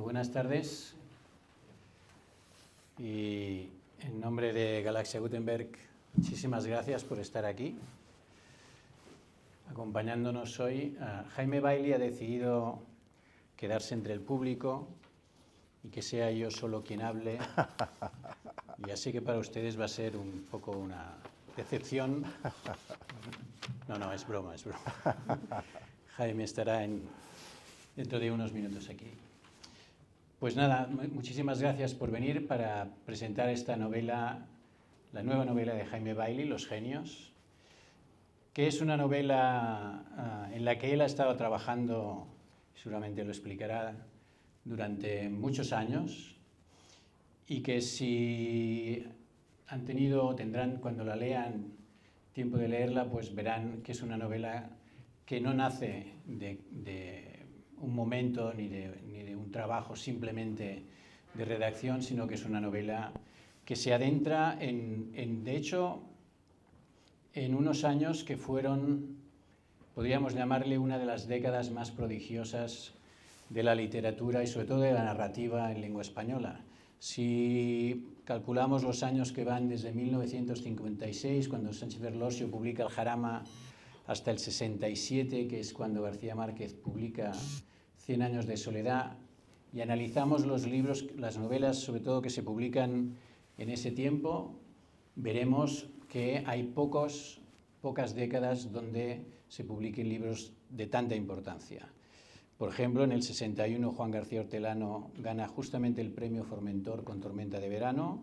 buenas tardes. Y en nombre de Galaxia Gutenberg, muchísimas gracias por estar aquí. Acompañándonos hoy, ah, Jaime Bailey ha decidido quedarse entre el público y que sea yo solo quien hable. Y así que para ustedes va a ser un poco una decepción. No, no, es broma, es broma. Jaime estará en, dentro de unos minutos aquí. Pues nada, muchísimas gracias por venir para presentar esta novela, la nueva novela de Jaime Bailey, Los Genios, que es una novela ah, en la que él ha estado trabajando, seguramente lo explicará, durante muchos años y que si han tenido, o tendrán cuando la lean tiempo de leerla, pues verán que es una novela que no nace de un momento ni de, un trabajo simplemente de redacción, sino que es una novela que se adentra en, de hecho, en unos años que fueron, podríamos llamarle, una de las décadas más prodigiosas de la literatura y sobre todo de la narrativa en lengua española. Si calculamos los años que van desde 1956, cuando Sánchez Verlosio publica El Jarama hasta el 67, que es cuando García Márquez publica Cien años de soledad, y analizamos los libros, las novelas, sobre todo que se publican en ese tiempo, veremos que hay pocos, pocas décadas donde se publiquen libros de tanta importancia. Por ejemplo, en el 61 Juan García Hortelano gana justamente el premio Formentor con Tormenta de Verano,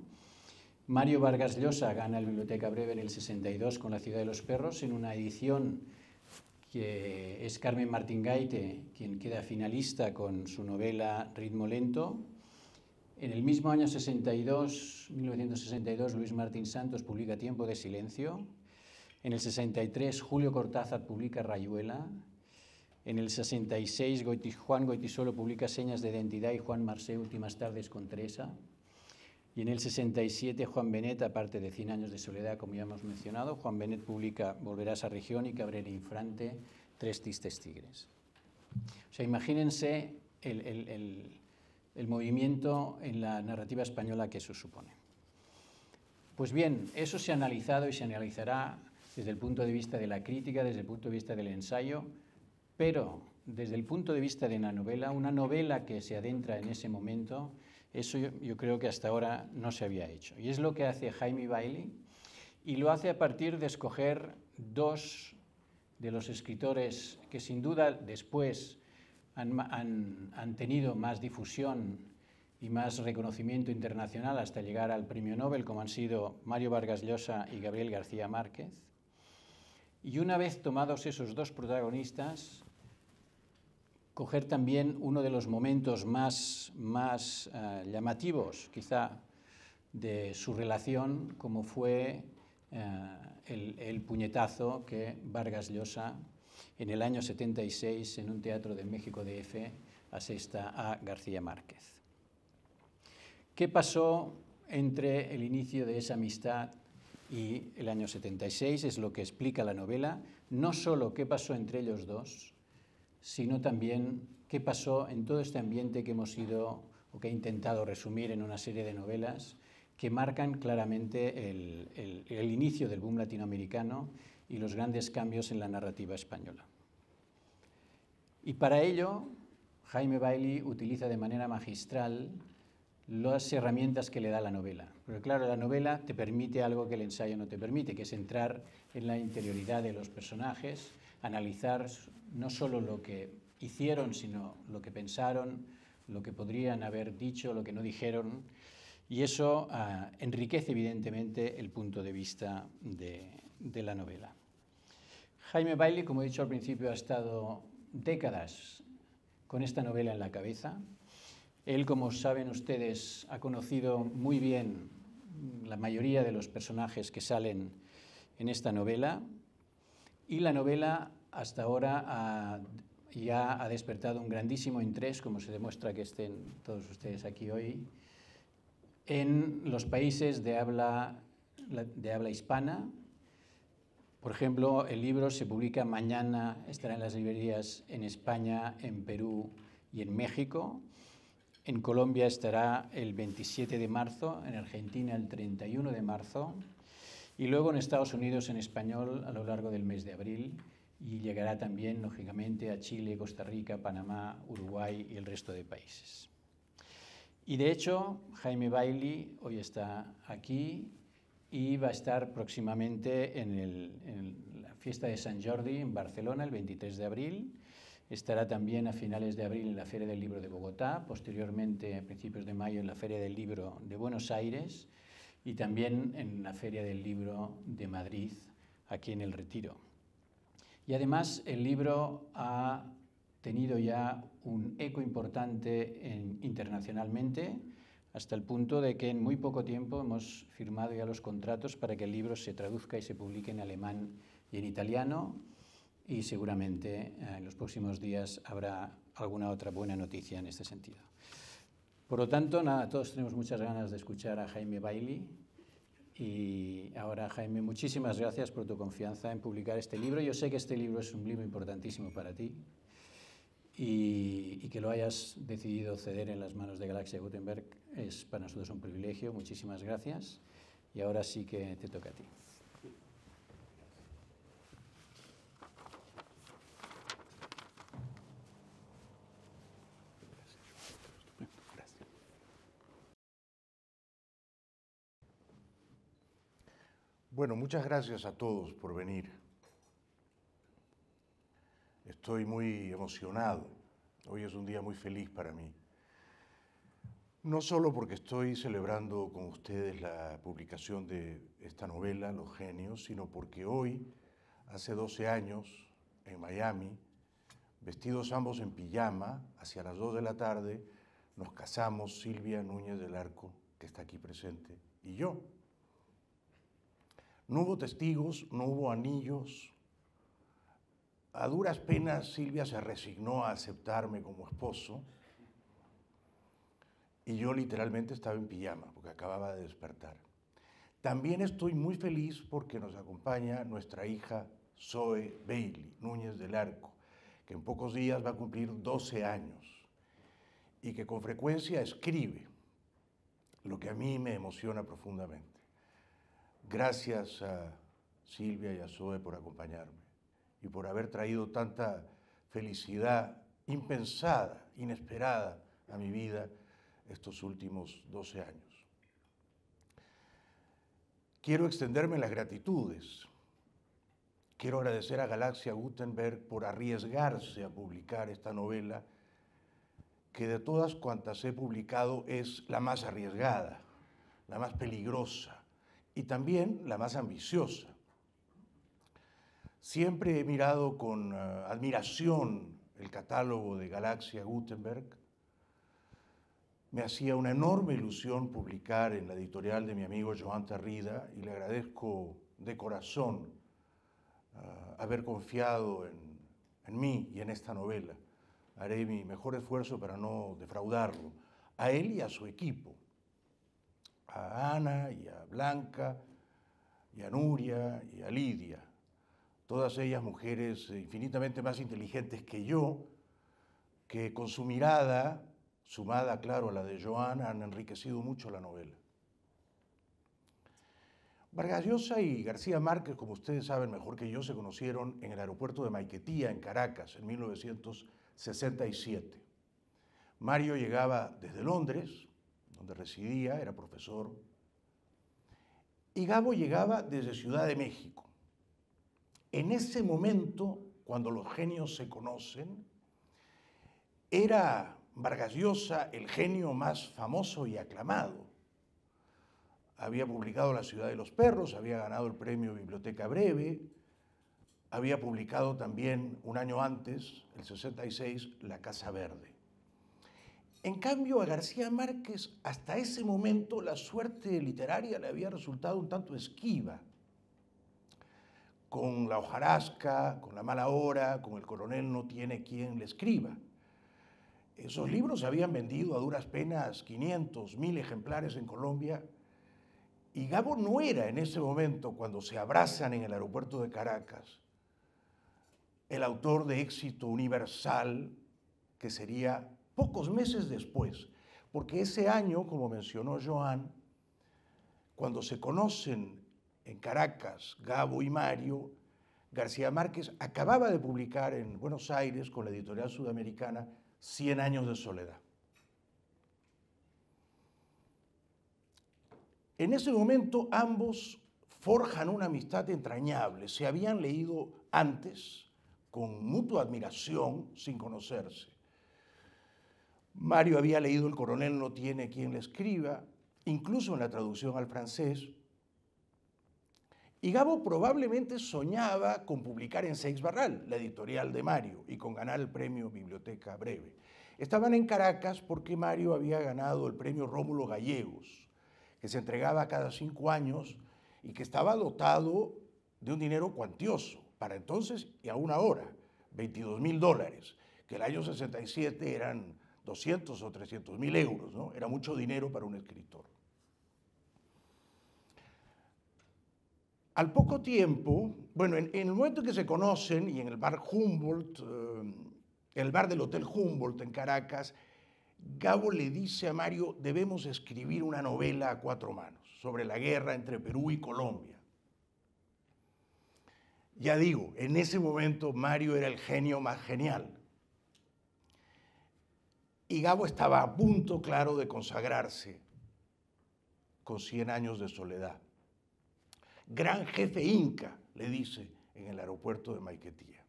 Mario Vargas Llosa gana el Biblioteca Breve en el 62 con La ciudad de los perros en una edición que es Carmen Martín Gaite quien queda finalista con su novela Ritmo Lento. En el mismo año 62, 1962, Luis Martín Santos publica Tiempo de Silencio. En el 63, Julio Cortázar publica Rayuela. En el 66, Goiti, Juan Goitisolo publica Señas de Identidad y Juan Marsé Últimas Tardes con Teresa. Y en el 67 Juan Benet, aparte de 100 años de soledad, como ya hemos mencionado, Juan Benet publica volverá a esa región y Cabrera Infrante, Tres tistes tigres. O sea, imagínense el, el movimiento en la narrativa española que eso supone. Pues bien, eso se ha analizado y se analizará desde el punto de vista de la crítica, desde el punto de vista del ensayo, pero desde el punto de vista de la novela, una novela que se adentra en ese momento eso yo, creo que hasta ahora no se había hecho. Y es lo que hace Jaime Bailey y lo hace a partir de escoger dos de los escritores que sin duda después han, han tenido más difusión y más reconocimiento internacional hasta llegar al premio Nobel, como han sido Mario Vargas Llosa y Gabriel García Márquez. Y una vez tomados esos dos protagonistas, coger también uno de los momentos más, eh, llamativos, quizá, de su relación, como fue eh, el, puñetazo que Vargas Llosa en el año 76 en un teatro de México DF asesta a García Márquez. ¿Qué pasó entre el inicio de esa amistad y el año 76? Es lo que explica la novela, no solo qué pasó entre ellos dos, sino también qué pasó en todo este ambiente que hemos ido o que he intentado resumir en una serie de novelas que marcan claramente el, inicio del boom latinoamericano y los grandes cambios en la narrativa española. Y para ello, Jaime Bailey utiliza de manera magistral las herramientas que le da la novela. Porque claro, la novela te permite algo que el ensayo no te permite, que es entrar en la interioridad de los personajes, analizar no solo lo que hicieron, sino lo que pensaron, lo que podrían haber dicho, lo que no dijeron. Y eso ah, enriquece evidentemente el punto de vista de la novela. Jaime Bailey, como he dicho al principio, ha estado décadas con esta novela en la cabeza. Él, como saben ustedes, ha conocido muy bien la mayoría de los personajes que salen en esta novela y la novela hasta ahora ya ha despertado un grandísimo interés, como se demuestra que estén todos ustedes aquí hoy, en los países de habla, de habla hispana. Por ejemplo, el libro se publica mañana, estará en las librerías en España, en Perú y en México. En Colombia estará el 27 de marzo, en Argentina el 31 de marzo, y luego en Estados Unidos en español a lo largo del mes de abril y llegará también, lógicamente, a Chile, Costa Rica, Panamá, Uruguay y el resto de países. Y de hecho, Jaime Bailey hoy está aquí y va a estar próximamente en, la fiesta de San Jordi en Barcelona el 23 de abril. Estará también a finales de abril en la Feria del Libro de Bogotá, posteriormente a principios de mayo en la Feria del Libro de Buenos Aires y también en la Feria del Libro de Madrid, aquí en el Retiro. Y además el libro ha tenido ya un eco importante internacionalmente, hasta el punto de que en muy poco tiempo hemos firmado ya los contratos para que el libro se traduzca y se publique en alemán y en italiano, y seguramente eh, en los próximos días habrá alguna otra buena noticia en este sentido. Por lo tanto, nada, todos tenemos muchas ganas de escuchar a Jaime Bailey. Y ahora, Jaime, muchísimas gracias por tu confianza en publicar este libro. Yo sé que este libro es un libro importantísimo para ti y, y que lo hayas decidido ceder en las manos de Galaxia Gutenberg es para nosotros un privilegio. Muchísimas gracias. Y ahora sí que te toca a ti. Bueno, muchas gracias a todos por venir. Estoy muy emocionado. Hoy es un día muy feliz para mí. No solo porque estoy celebrando con ustedes la publicación de esta novela, Los Genios, sino porque hoy, hace 12 años, en Miami, vestidos ambos en pijama, hacia las 2 de la tarde, nos casamos Silvia Núñez del Arco, que está aquí presente, y yo. No hubo testigos, no hubo anillos. A duras penas Silvia se resignó a aceptarme como esposo y yo literalmente estaba en pijama porque acababa de despertar. También estoy muy feliz porque nos acompaña nuestra hija Zoe Bailey Núñez del Arco, que en pocos días va a cumplir 12 años y que con frecuencia escribe, lo que a mí me emociona profundamente. Gracias a Silvia y a Zoe por acompañarme y por haber traído tanta felicidad impensada, inesperada a mi vida estos últimos 12 años. Quiero extenderme las gratitudes. Quiero agradecer a Galaxia Gutenberg por arriesgarse a publicar esta novela, que de todas cuantas he publicado es la más arriesgada, la más peligrosa, y también la más ambiciosa. Siempre he mirado con eh, admiración el catálogo de Galaxia Gutenberg. Me hacía una enorme ilusión publicar en la editorial de mi amigo Joan Tarrida y le agradezco de corazón eh, haber confiado en mí y en esta novela. Haré mi mejor esfuerzo para no defraudarlo, a él y a su equipo a Ana y a Blanca y a Nuria y a Lidia, todas ellas mujeres eh, infinitamente más inteligentes que yo, que con su mirada, sumada, claro, a la de Joan, han enriquecido mucho la novela. Vargas Llosa y García Márquez, como ustedes saben mejor que yo, se conocieron en el aeropuerto de Maiquetía, en Caracas, en 1967. Mario llegaba desde Londres, donde residía, era profesor. Y Gabo llegaba desde Ciudad de México. En ese momento, cuando los genios se conocen, era Vargas Llosa el genio más famoso y aclamado. Había publicado La ciudad de los perros, había ganado el premio Biblioteca Breve, había publicado también un año antes, el 66, La Casa Verde. En cambio, a García Márquez hasta ese momento la suerte literaria le había resultado un tanto esquiva. Con la hojarasca, con la mala hora, con el coronel no tiene quien le escriba. Esos libros se habían vendido a duras penas 500, 1000 ejemplares en Colombia. Y Gabo no era en ese momento, cuando se abrazan en el aeropuerto de Caracas, el autor de éxito universal que sería pocos meses después, porque ese año, como mencionó Joan, cuando se conocen en Caracas Gabo y Mario, García Márquez acababa de publicar en Buenos Aires con la editorial sudamericana Cien años de soledad. En ese momento ambos forjan una amistad entrañable. Se habían leído antes con mutua admiración sin conocerse. Mario había leído El coronel no tiene quien le escriba, incluso en la traducción al francés. Y Gabo probablemente soñaba con publicar en Seix Barral, la editorial de Mario, y con ganar el premio Biblioteca Breve. Estaban en Caracas porque Mario había ganado el premio Rómulo Gallegos, que se entregaba cada cinco años y que estaba dotado de un dinero cuantioso, para entonces y aún ahora, 22 mil dólares, que el año 67 eran 200 o 300 mil euros, ¿no? Era mucho dinero para un escritor. Al poco tiempo, bueno, en, el momento en que se conocen y en el bar Humboldt, eh, el bar del Hotel Humboldt en Caracas, Gabo le dice a Mario, debemos escribir una novela a cuatro manos sobre la guerra entre Perú y Colombia. Ya digo, en ese momento Mario era el genio más genial. Y Gabo estaba a punto, claro, de consagrarse con 100 años de soledad. Gran jefe inca, le dice en el aeropuerto de Maiquetía.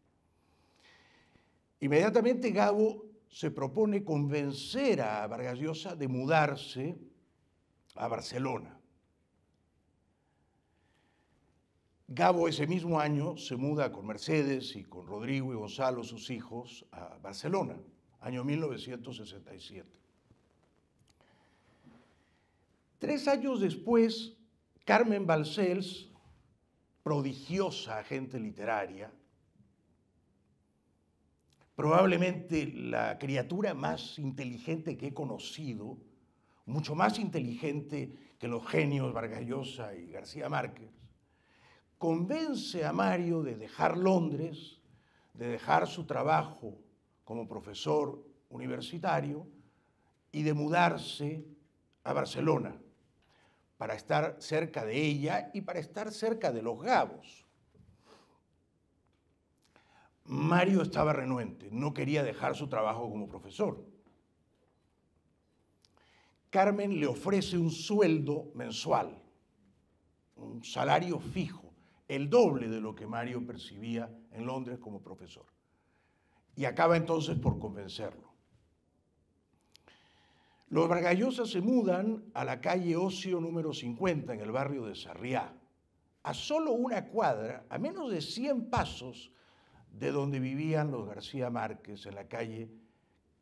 Inmediatamente Gabo se propone convencer a Vargas Llosa de mudarse a Barcelona. Gabo ese mismo año se muda con Mercedes y con Rodrigo y Gonzalo, sus hijos, a Barcelona año 1967. Tres años después, Carmen Balcells, prodigiosa agente literaria, probablemente la criatura más inteligente que he conocido, mucho más inteligente que los genios Vargas Llosa y García Márquez, convence a Mario de dejar Londres, de dejar su trabajo como profesor universitario y de mudarse a Barcelona para estar cerca de ella y para estar cerca de los Gabos. Mario estaba renuente, no quería dejar su trabajo como profesor. Carmen le ofrece un sueldo mensual, un salario fijo, el doble de lo que Mario percibía en Londres como profesor y acaba entonces por convencerlo. Los Vargallosa se mudan a la calle Ocio número 50 en el barrio de Sarriá, a solo una cuadra, a menos de 100 pasos de donde vivían los García Márquez en la calle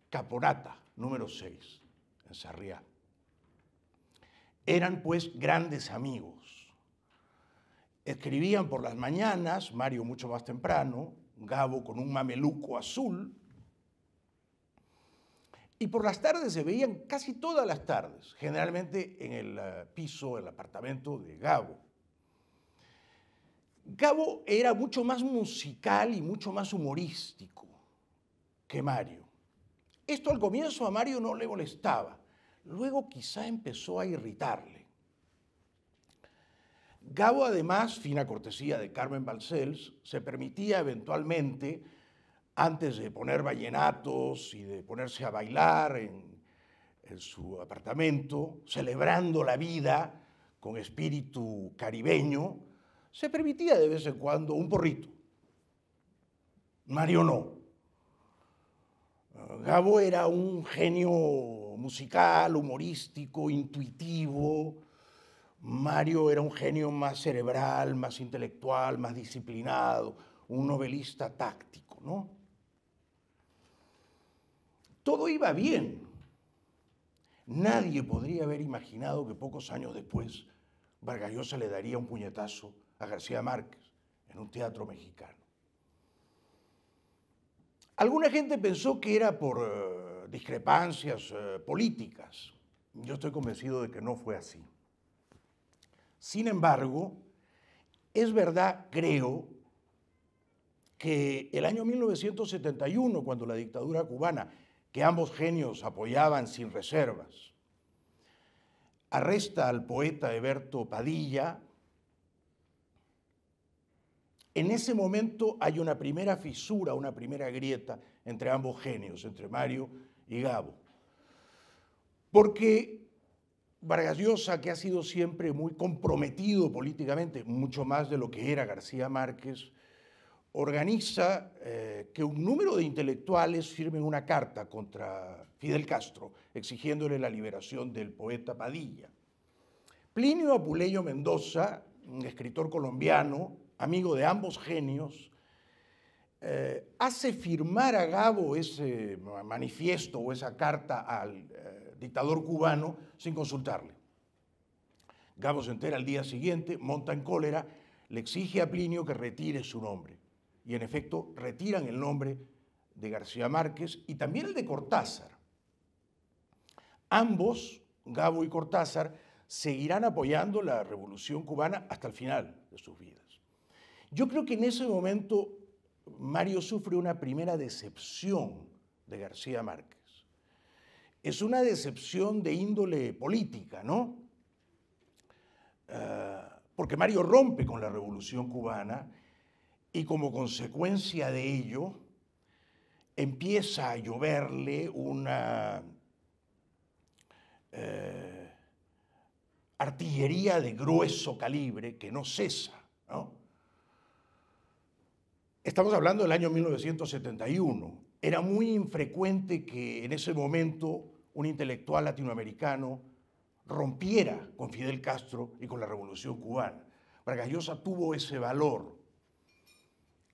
Caponata número 6 en Sarriá. Eran pues grandes amigos. Escribían por las mañanas, Mario mucho más temprano, gabo con un mameluco azul. Y por las tardes se veían casi todas las tardes, generalmente en el eh, piso, el apartamento de Gabo. Gabo era mucho más musical y mucho más humorístico que Mario. Esto al comienzo a Mario no le molestaba, luego quizá empezó a irritarle. Gabo además, fina cortesía de Carmen Balcells, se permitía eventualmente, antes de poner vallenatos y de ponerse a bailar en, en su apartamento, celebrando la vida con espíritu caribeño, se permitía de vez en cuando un porrito. Mario no. Ah, Gabo era un genio musical, humorístico, intuitivo, Mario era un genio más cerebral, más intelectual, más disciplinado, un novelista táctico, ¿no? Todo iba bien. Nadie podría haber imaginado que pocos años después Vargas Llosa le daría un puñetazo a García Márquez en un teatro mexicano. Alguna gente pensó que era por eh, discrepancias eh, políticas. Yo estoy convencido de que no fue así. Sin embargo, es verdad, creo, que el año 1971, cuando la dictadura cubana, que ambos genios apoyaban sin reservas, arresta al poeta Eberto Padilla, en ese momento hay una primera fisura, una primera grieta entre ambos genios, entre Mario y Gabo. Porque Vargas Llosa, que ha sido siempre muy comprometido políticamente, mucho más de lo que era García Márquez, organiza eh, que un número de intelectuales firmen una carta contra Fidel Castro, exigiéndole la liberación del poeta Padilla. Plinio Apuleyo Mendoza, un escritor colombiano, amigo de ambos genios, eh, hace firmar a Gabo ese manifiesto o esa carta al eh, dictador cubano, sin consultarle. Gabo se entera al día siguiente, monta en cólera, le exige a Plinio que retire su nombre. Y en efecto, retiran el nombre de García Márquez y también el de Cortázar. Ambos, Gabo y Cortázar, seguirán apoyando la revolución cubana hasta el final de sus vidas. Yo creo que en ese momento Mario sufre una primera decepción de García Márquez es una decepción de índole política, ¿no? Eh, porque Mario rompe con la revolución cubana y como consecuencia de ello empieza a lloverle una eh, artillería de grueso calibre que no cesa. ¿no? Estamos hablando del año 1971. Era muy infrecuente que en ese momento un intelectual latinoamericano, rompiera con Fidel Castro y con la revolución cubana. Vargas Llosa tuvo ese valor.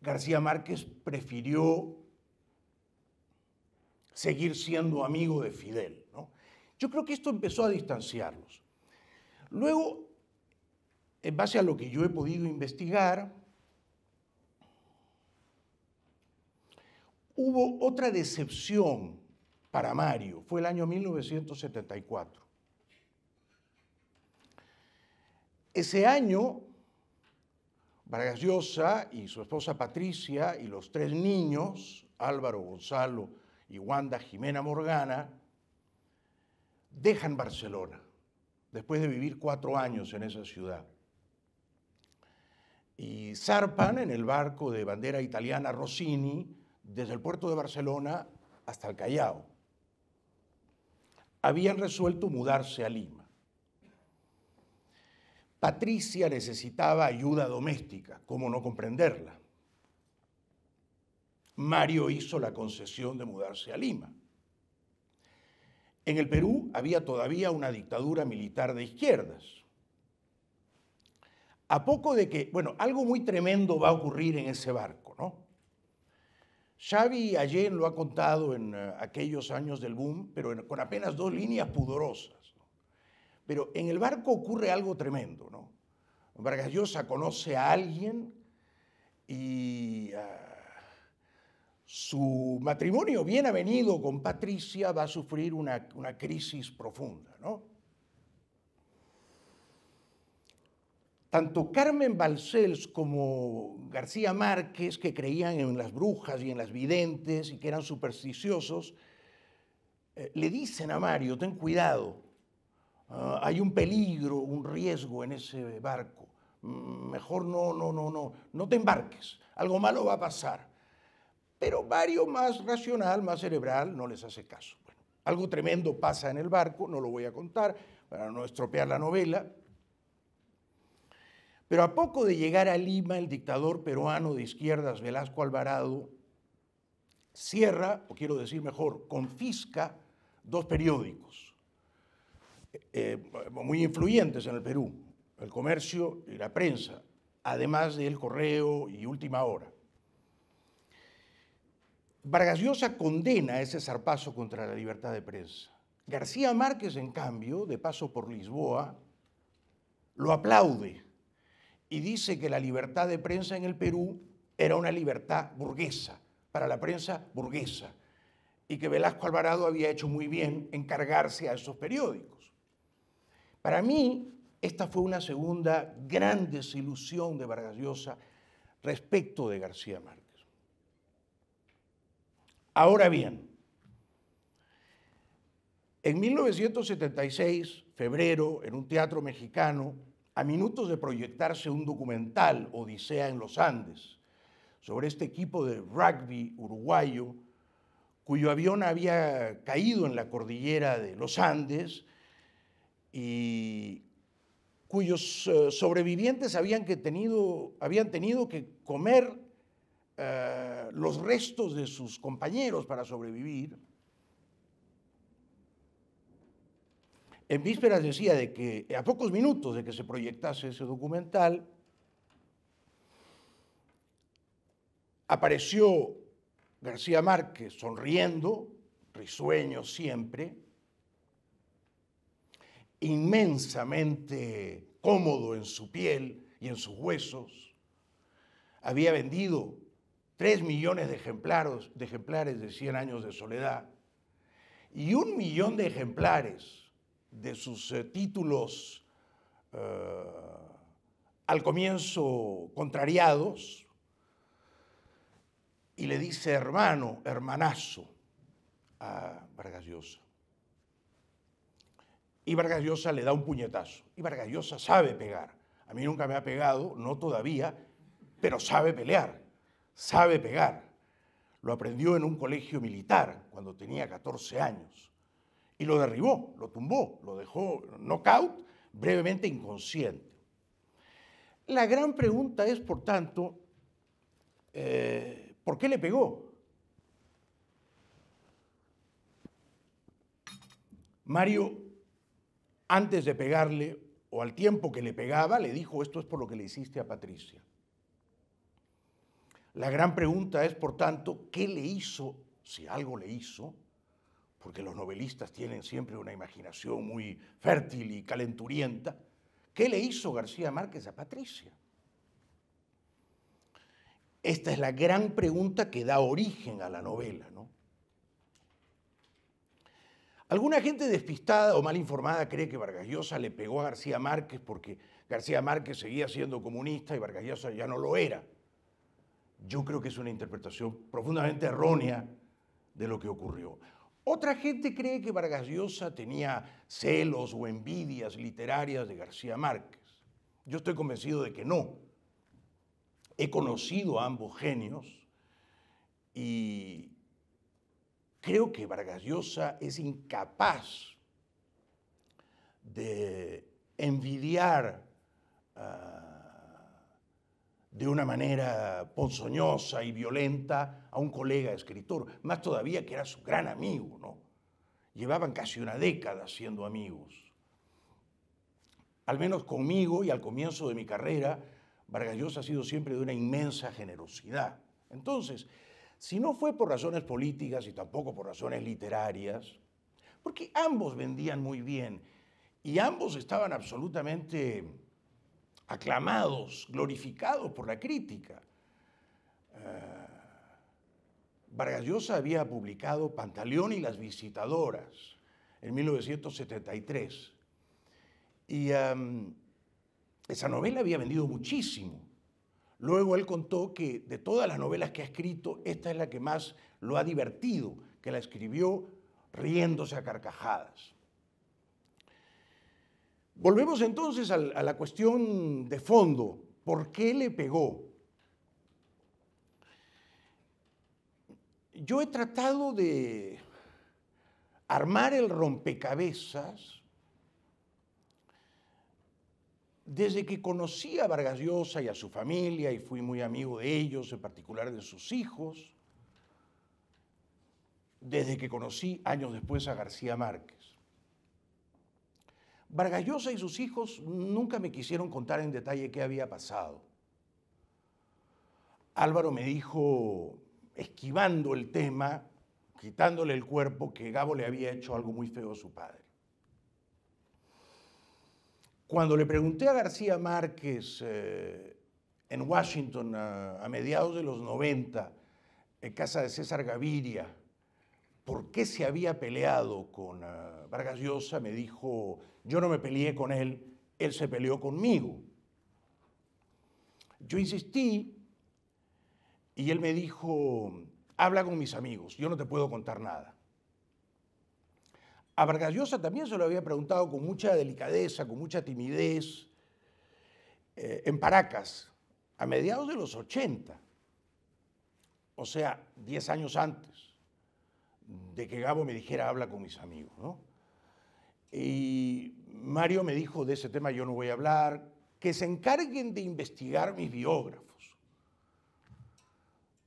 García Márquez prefirió seguir siendo amigo de Fidel. Yo creo que esto empezó a distanciarlos. Luego, en base a lo que yo he podido investigar, hubo otra decepción para Mario. Fue el año 1974. Ese año, Vargas y su esposa Patricia y los tres niños, Álvaro, Gonzalo y Wanda Jimena Morgana, dejan Barcelona después de vivir cuatro años en esa ciudad. Y zarpan en el barco de bandera italiana Rossini desde el puerto de Barcelona hasta el Callao habían resuelto mudarse a Lima. Patricia necesitaba ayuda doméstica, ¿cómo no comprenderla? Mario hizo la concesión de mudarse a Lima. En el Perú había todavía una dictadura militar de izquierdas. A poco de que, bueno, algo muy tremendo va a ocurrir en ese barco. Xavi ayer lo ha contado en eh, aquellos años del boom, pero con apenas dos líneas pudorosas. Pero en el barco ocurre algo tremendo. ¿no? Vargas Llosa conoce a alguien y ah, su matrimonio bien avenido con Patricia va a sufrir una, una crisis profunda. ¿no? tanto Carmen Balcells como García Márquez, que creían en las brujas y en las videntes y que eran supersticiosos, eh, le dicen a Mario, ten cuidado, ah, hay un peligro, un riesgo en ese barco, mm, mejor no, no, no, no, no te embarques, algo malo va a pasar. Pero Mario, más racional, más cerebral, no les hace caso. algo tremendo pasa en el barco, no lo voy a contar para no estropear la novela, pero a poco de llegar a Lima, el dictador peruano de izquierdas Velasco Alvarado cierra, o quiero decir mejor, confisca dos periódicos eh, eh, muy influyentes en el Perú, el comercio y la prensa, además del correo y última hora. Vargas Llosa condena ese zarpazo contra la libertad de prensa. García Márquez, en cambio, de paso por Lisboa, lo aplaude y dice que la libertad de prensa en el Perú era una libertad burguesa, para la prensa burguesa, y que Velasco Alvarado había hecho muy bien encargarse a esos periódicos. Para mí, esta fue una segunda gran desilusión de Vargas Llosa respecto de García Márquez. Ahora bien, en 1976, febrero, en un teatro mexicano, a minutos de proyectarse un documental, Odisea en los Andes, sobre este equipo de rugby uruguayo cuyo avión había caído en la cordillera de los Andes y cuyos eh, sobrevivientes habían, tenido, habían tenido que comer eh, los restos de sus compañeros para sobrevivir. En vísperas decía de que a pocos minutos de que se proyectase ese documental, apareció García Márquez sonriendo, risueño siempre, inmensamente cómodo en su piel y en sus huesos. Había vendido tres millones de ejemplares, de ejemplares de 100 años de soledad y un millón de ejemplares de sus eh, títulos eh, al comienzo contrariados y le dice hermano, hermanazo a Vargas Y Vargas le da un puñetazo. Y Vargas sabe pegar. A mí nunca me ha pegado, no todavía, pero sabe pelear, sabe pegar. Lo aprendió en un colegio militar cuando tenía 14 años y lo derribó, lo tumbó, lo dejó knockout, brevemente inconsciente. La gran pregunta es, por tanto, eh, ¿por qué le pegó? Mario, antes de pegarle o al tiempo que le pegaba, le dijo, esto es por lo que le hiciste a Patricia. La gran pregunta es, por tanto, ¿qué le hizo, si algo le hizo, porque los novelistas tienen siempre una imaginación muy fértil y calenturienta, ¿qué le hizo García Márquez a Patricia? Esta es la gran pregunta que da origen a la novela, Alguna gente despistada o mal informada cree que Vargas Llosa le pegó a García Márquez porque García Márquez seguía siendo comunista y Vargas Llosa ya no lo era. Yo creo que es una interpretación profundamente errónea de lo que ocurrió. Otra gente cree que Vargas Llosa tenía celos o envidias literarias de García Márquez. Yo estoy convencido de que no. He conocido a ambos genios y creo que Vargas Llosa es incapaz de envidiar a ah, de una manera ponzoñosa y violenta a un colega escritor, más todavía que era su gran amigo, ¿no? Llevaban casi una década siendo amigos. Al menos conmigo y al comienzo de mi carrera, Vargas ha sido siempre de una inmensa generosidad. Entonces, si no fue por razones políticas y tampoco por razones literarias, porque ambos vendían muy bien y ambos estaban absolutamente aclamados, glorificados por la crítica. Vargallosa eh, Vargas Llosa había publicado Pantaleón y las visitadoras en 1973. Y em, esa novela había vendido muchísimo. Luego él contó que de todas las novelas que ha escrito, esta es la que más lo ha divertido, que la escribió riéndose a carcajadas. Volvemos entonces a la cuestión de fondo. ¿Por qué le pegó? Yo he tratado de armar el rompecabezas desde que conocí a Vargas Llosa y a su familia y fui muy amigo de ellos, en particular de sus hijos, desde que conocí años después a García Márquez. Vargallosa y sus hijos nunca me quisieron contar en detalle qué había pasado. Álvaro me dijo, esquivando el tema, quitándole el cuerpo, que Gabo le había hecho algo muy feo a su padre. Cuando le pregunté a García Márquez eh, en Washington a, mediados de los 90, en casa de César Gaviria, por qué se había peleado con eh, Vargallosa, me dijo, yo no me peleé con él, él se peleó conmigo. Yo insistí y él me dijo, habla con mis amigos, yo no te puedo contar nada. A Vargas también se lo había preguntado con mucha delicadeza, con mucha timidez, eh, en Paracas, a mediados de los 80, o sea, 10 años antes de que Gabo me dijera habla con mis amigos, Y Mario me dijo, de ese tema yo no voy a hablar, que se encarguen de investigar mis biógrafos.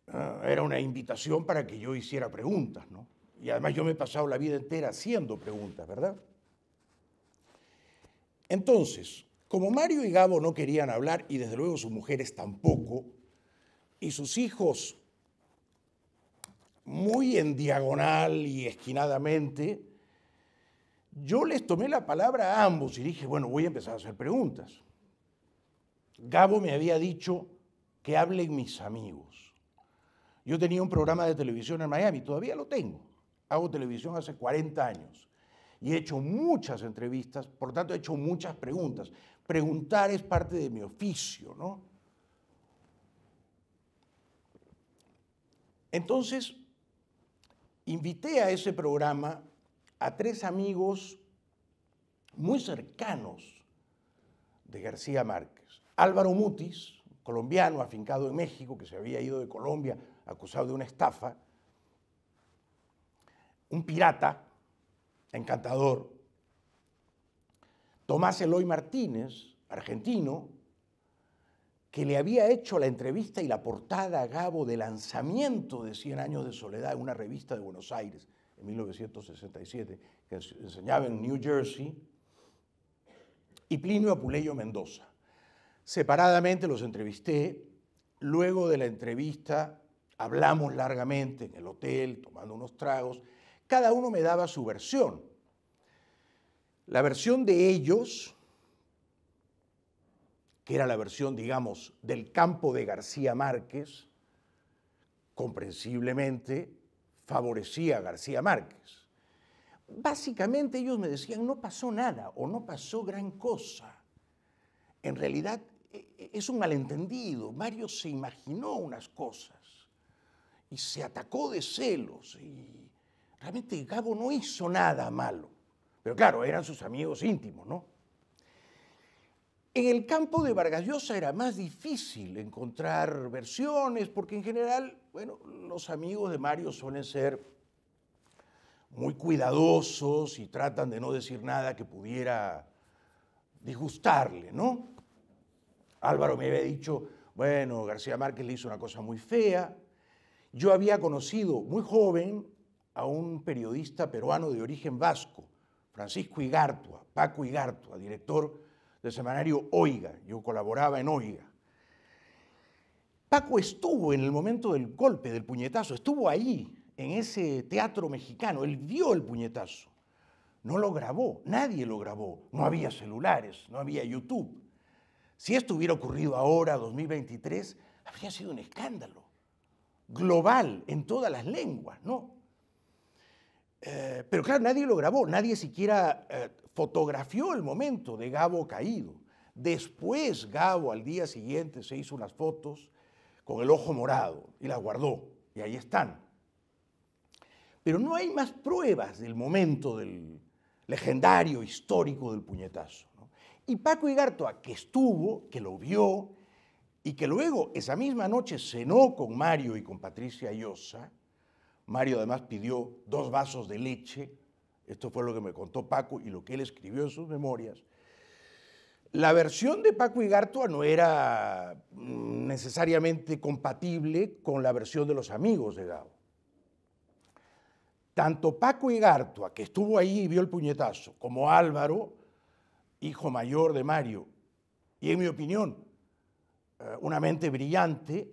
Ah, era una invitación para que yo hiciera preguntas, ¿no? Y además yo me he pasado la vida entera haciendo preguntas, ¿verdad? Entonces, como Mario y Gabo no querían hablar, y desde luego sus mujeres tampoco, y sus hijos muy en diagonal y esquinadamente, yo les tomé la palabra a ambos y dije, bueno, voy a empezar a hacer preguntas. Gabo me había dicho que hablen mis amigos. Yo tenía un programa de televisión en Miami, todavía lo tengo. Hago televisión hace 40 años y he hecho muchas entrevistas, por tanto he hecho muchas preguntas. Preguntar es parte de mi oficio, ¿no? Entonces, invité a ese programa a tres amigos muy cercanos de García Márquez. Álvaro Mutis, colombiano afincado en México, que se había ido de Colombia acusado de una estafa, un pirata encantador, Tomás Eloy Martínez, argentino, que le había hecho la entrevista y la portada a Gabo de lanzamiento de Cien Años de Soledad en una revista de Buenos Aires, en 1967, que enseñaba en New Jersey, y Plinio Apuleyo Mendoza. Separadamente los entrevisté, luego de la entrevista hablamos largamente en el hotel, tomando unos tragos, cada uno me daba su versión. La versión de ellos, que era la versión, digamos, del campo de García Márquez, comprensiblemente favorecía a García Márquez. Básicamente ellos me decían, no pasó nada o no pasó gran cosa. En realidad e, e, es un malentendido. Mario se imaginó unas cosas y se atacó de celos y realmente Gabo no hizo nada malo. Pero claro, eran sus amigos íntimos, ¿no? En el campo de Vargas Llosa era más difícil encontrar versiones porque en general bueno, los amigos de Mario suelen ser muy cuidadosos y tratan de no decir nada que pudiera disgustarle, ¿no? Álvaro me había dicho, bueno, García Márquez le hizo una cosa muy fea. Yo había conocido muy joven a un periodista peruano de origen vasco, Francisco Igartua, Paco Igartua, director del semanario Oiga. Yo colaboraba en Oiga. Paco estuvo en el momento del golpe, del puñetazo, estuvo ahí, en ese teatro mexicano, él vio el puñetazo. No lo grabó, nadie lo grabó, no había celulares, no había YouTube. Si esto hubiera ocurrido ahora, 2023, habría sido un escándalo, global, en todas las lenguas, ¿no? Eh, pero claro, nadie lo grabó, nadie siquiera eh, fotografió el momento de Gabo caído. Después Gabo al día siguiente se hizo unas fotos con el ojo morado y las guardó. Y ahí están. Pero no hay más pruebas del momento del legendario, histórico del puñetazo. Y Paco Igartoa, que estuvo, que lo vio, y que luego esa misma noche cenó con Mario y con Patricia Ayosa, Mario además pidió dos vasos de leche, esto fue lo que me contó Paco y lo que él escribió en sus memorias, la versión de Paco Igartua no era mm, necesariamente compatible con la versión de los amigos de Gabo. Tanto Paco Igartua, que estuvo ahí y vio el puñetazo, como Álvaro, hijo mayor de Mario, y en mi opinión, eh, una mente brillante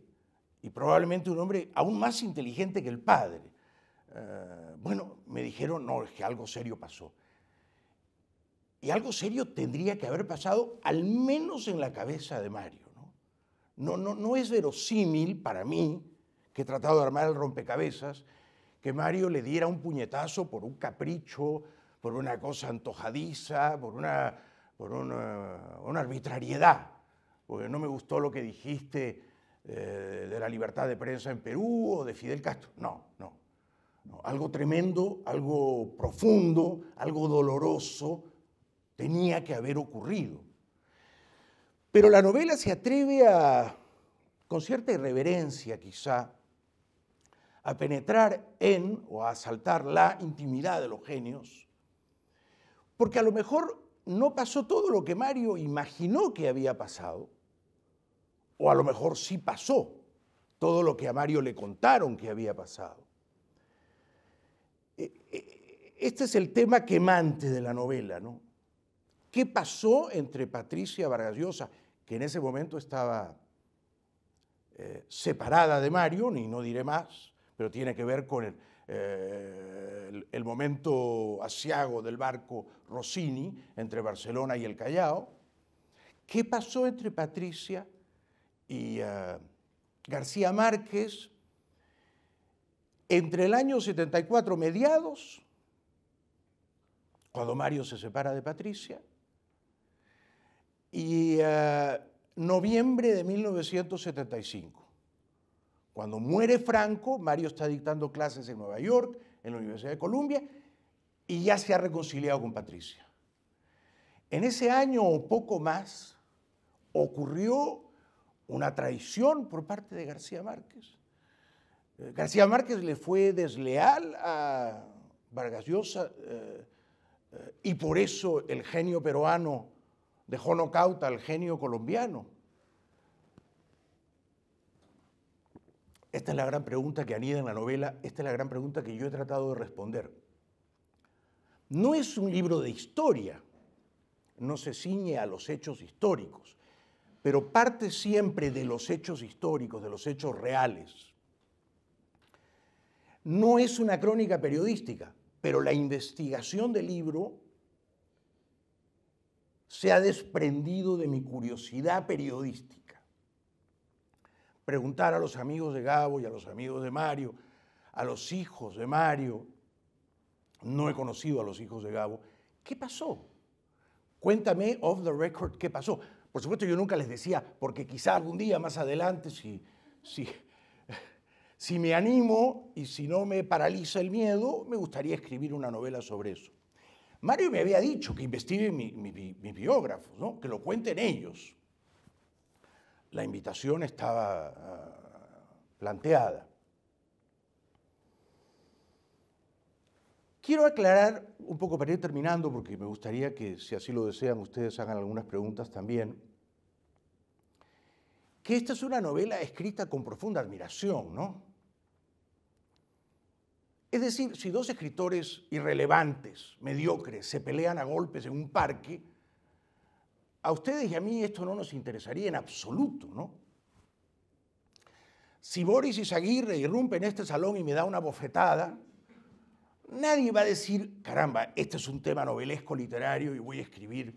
y probablemente un hombre aún más inteligente que el padre. Eh, bueno, me dijeron, no, es que algo serio pasó. Y algo serio tendría que haber pasado, al menos en la cabeza de Mario. No, no, no, no es verosímil para mí, que he tratado de armar el rompecabezas, que Mario le diera un puñetazo por un capricho, por una cosa antojadiza, por una, por una, eh, una arbitrariedad, porque no me gustó lo que dijiste eh, de la libertad de prensa en Perú o de Fidel Castro. No, no, no. Algo tremendo, algo profundo, algo doloroso, tenía que haber ocurrido. Pero la novela se atreve a, con cierta irreverencia quizá, a penetrar en o a asaltar la intimidad de los genios, porque a lo mejor no pasó todo lo que Mario imaginó que había pasado, o a lo mejor sí pasó todo lo que a Mario le contaron que había pasado. E, e, este es el tema quemante de la novela, ¿no? ¿Qué pasó entre Patricia Vargas Llosa, que en ese momento estaba eh, separada de Mario, ni no diré más, pero tiene que ver con eh, el, momento asiago del barco Rossini entre Barcelona y el Callao. ¿Qué pasó entre Patricia y eh, García Márquez entre el año 74 mediados, cuando Mario se separa de Patricia, y eh, noviembre de 1975. Cuando muere Franco, Mario está dictando clases en Nueva York, en la Universidad de Columbia, y ya se ha reconciliado con Patricia. En ese año o poco más ocurrió una traición por parte de García Márquez. Eh, García Márquez le fue desleal a Vargas Llosa eh, y por eso el genio peruano dejó nocauta al genio colombiano. Esta es la gran pregunta que anida en la novela, esta es la gran pregunta que yo he tratado de responder. No es un libro de historia, no se ciñe a los hechos históricos, pero parte siempre de los hechos históricos, de los hechos reales. No es una crónica periodística, pero la investigación del libro se ha desprendido de mi curiosidad periodística. Preguntar a los amigos de Gabo y a los amigos de Mario, a los hijos de Mario, no he conocido a los hijos de Gabo, ¿qué pasó? Cuéntame off the record qué pasó. Por supuesto yo nunca les decía, porque quizá algún día más adelante, si, si, si me animo y si no me paraliza el miedo, me gustaría escribir una novela sobre eso. Mario me había dicho que investigue mis biógrafos, ¿no? que lo cuenten ellos. La invitación estaba ah, planteada. Quiero aclarar un poco para ir terminando, porque me gustaría que, si así lo desean, ustedes hagan algunas preguntas también, que esta es una novela escrita con profunda admiración, ¿no? Es decir, si dos escritores irrelevantes, mediocres, se pelean a golpes en un parque, a ustedes y a mí esto no nos interesaría en absoluto, ¿no? Si Boris y irrumpe en este salón y me da una bofetada, nadie va a decir, caramba, este es un tema novelesco literario y voy a escribir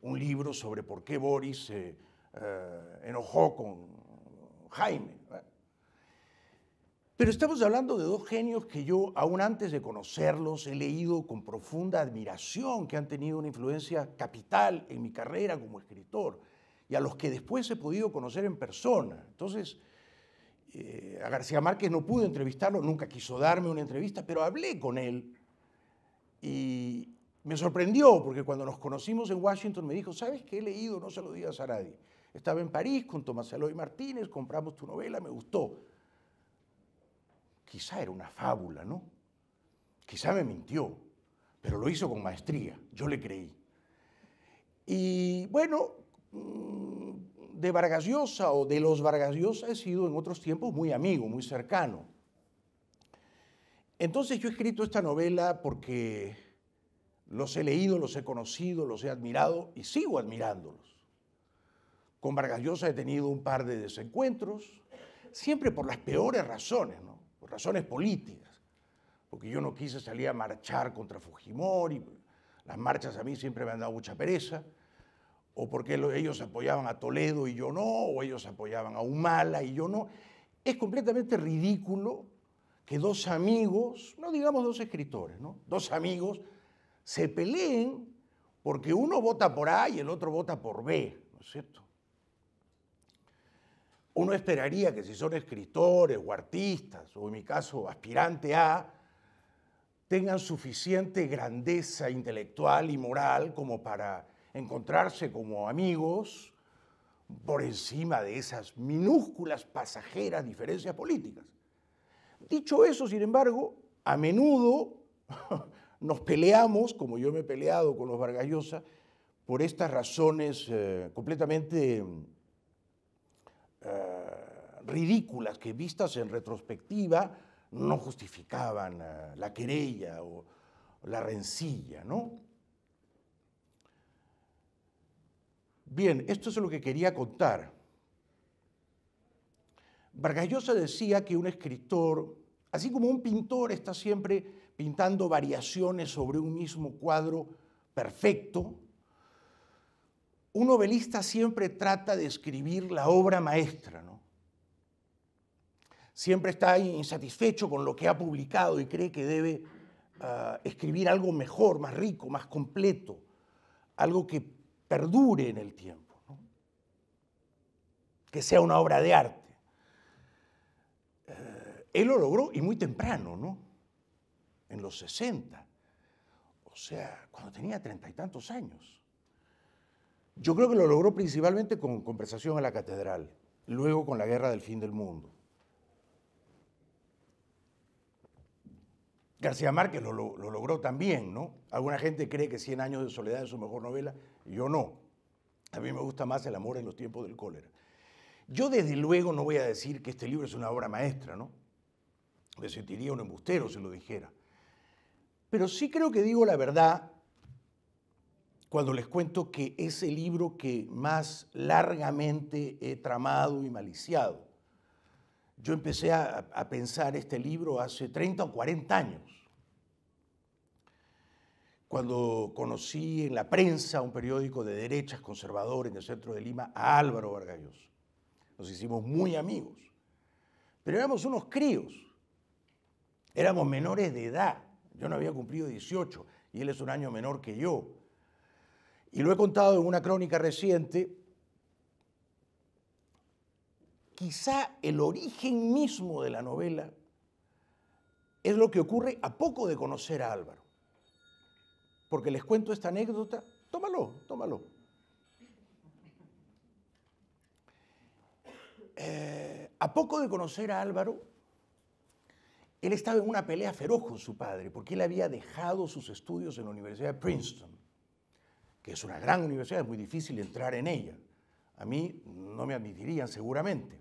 un libro sobre por qué Boris se eh, enojó con Jaime. Pero estamos hablando de dos genios que yo, aún antes de conocerlos, he leído con profunda admiración, que han tenido una influencia capital en mi carrera como escritor y a los que después he podido conocer en persona. Entonces, eh, a García Márquez no pudo entrevistarlo, nunca quiso darme una entrevista, pero hablé con él y me sorprendió porque cuando nos conocimos en Washington me dijo, ¿sabes qué he leído? No se lo digas a nadie. Estaba en París con Tomás Eloy Martínez, compramos tu novela, me gustó quizá era una fábula, ¿no? Quizá me mintió, pero lo hizo con maestría, yo le creí. Y bueno, mm, de Vargas Llosa o de los Vargas Llosa he sido en otros tiempos muy amigo, muy cercano. Entonces yo he escrito esta novela porque los he leído, los he conocido, los he admirado y sigo admirándolos. Con Vargas Llosa he tenido un par de desencuentros, siempre por las peores razones, ¿no? razones políticas, porque yo no quise salir a marchar contra Fujimori, las marchas a mí siempre me han dado mucha pereza, o porque ellos apoyaban a Toledo y yo no, o ellos apoyaban a Humala y yo no. Es completamente ridículo que dos amigos, no digamos dos escritores, dos amigos, se peleen porque uno vota por A y el otro vota por B, ¿no es cierto? uno esperaría que si son escritores o artistas, o en mi caso aspirante a, tengan suficiente grandeza intelectual y moral como para encontrarse como amigos por encima de esas minúsculas pasajeras diferencias políticas. Dicho eso, sin embargo, a menudo nos peleamos, como yo me he peleado con los Vargallosa, por estas razones eh, completamente eh, ridículas que vistas en retrospectiva no justificaban eh, la querella o la rencilla, ¿no? Bien, esto es lo que quería contar. Vargallosa decía que un escritor, así como un pintor está siempre pintando variaciones sobre un mismo cuadro perfecto, un novelista siempre trata de escribir la obra maestra, ¿no? Siempre está insatisfecho con lo que ha publicado y cree que debe ah, escribir algo mejor, más rico, más completo, algo que perdure en el tiempo, que sea una obra de arte. Eh, él lo logró y muy temprano, ¿no? En los 60. O sea, cuando tenía treinta y tantos años. Yo creo que lo logró principalmente con conversación en la catedral, luego con la guerra del fin del mundo. García Márquez lo, logró también, ¿no? Alguna gente cree que Cien años de soledad es su mejor novela, yo no. A mí me gusta más El amor en los tiempos del cólera. Yo desde luego no voy a decir que este libro es una obra maestra, ¿no? Me sentiría un embustero si lo dijera. Pero sí creo que digo la verdad cuando les cuento que es el libro que más largamente he tramado y maliciado. Yo empecé a, pensar este libro hace 30 o 40 años, cuando conocí en la prensa un periódico de derechas conservador en el centro de Lima a Álvaro vargallos Nos hicimos muy amigos, pero éramos unos críos, éramos menores de edad, yo no había cumplido 18 y él es un año menor que yo. Y lo he contado en una crónica reciente. Quizá el origen mismo de la novela es lo que ocurre a poco de conocer a Álvaro. Porque les cuento esta anécdota, tómalo, tómalo. Eh, a poco de conocer a Álvaro, él estaba en una pelea feroz con su padre, porque él había dejado sus estudios en la Universidad de Princeton que es una gran universidad, es muy difícil entrar en ella. A mí no me admitirían seguramente.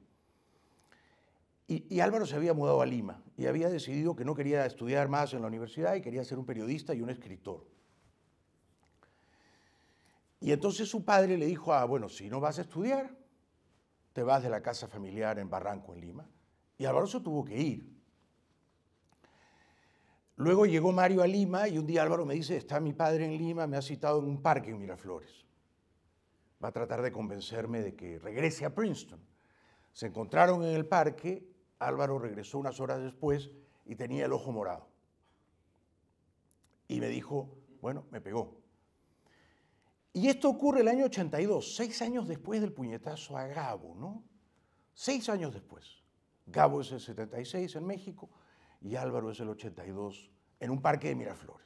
Y, Álvaro se había mudado a Lima y había decidido que no quería estudiar más en la universidad y quería ser un periodista y un escritor. Y entonces su padre le dijo, ah, bueno, si no vas a estudiar, te vas de la casa familiar en Barranco, en Lima. Y Álvaro se tuvo que ir. Luego llegó Mario a Lima y un día Álvaro me dice, está mi padre en Lima, me ha citado en un parque en Miraflores. Va a tratar de convencerme de que regrese a Princeton. Se encontraron en el parque, Álvaro regresó unas horas después y tenía el ojo morado. Y me dijo, bueno, me pegó. Y esto ocurre el año 82, seis años después del puñetazo a Gabo, ¿no? Seis años después. Gabo es el 76 en México, y Álvaro es el 82, en un parque de Miraflores.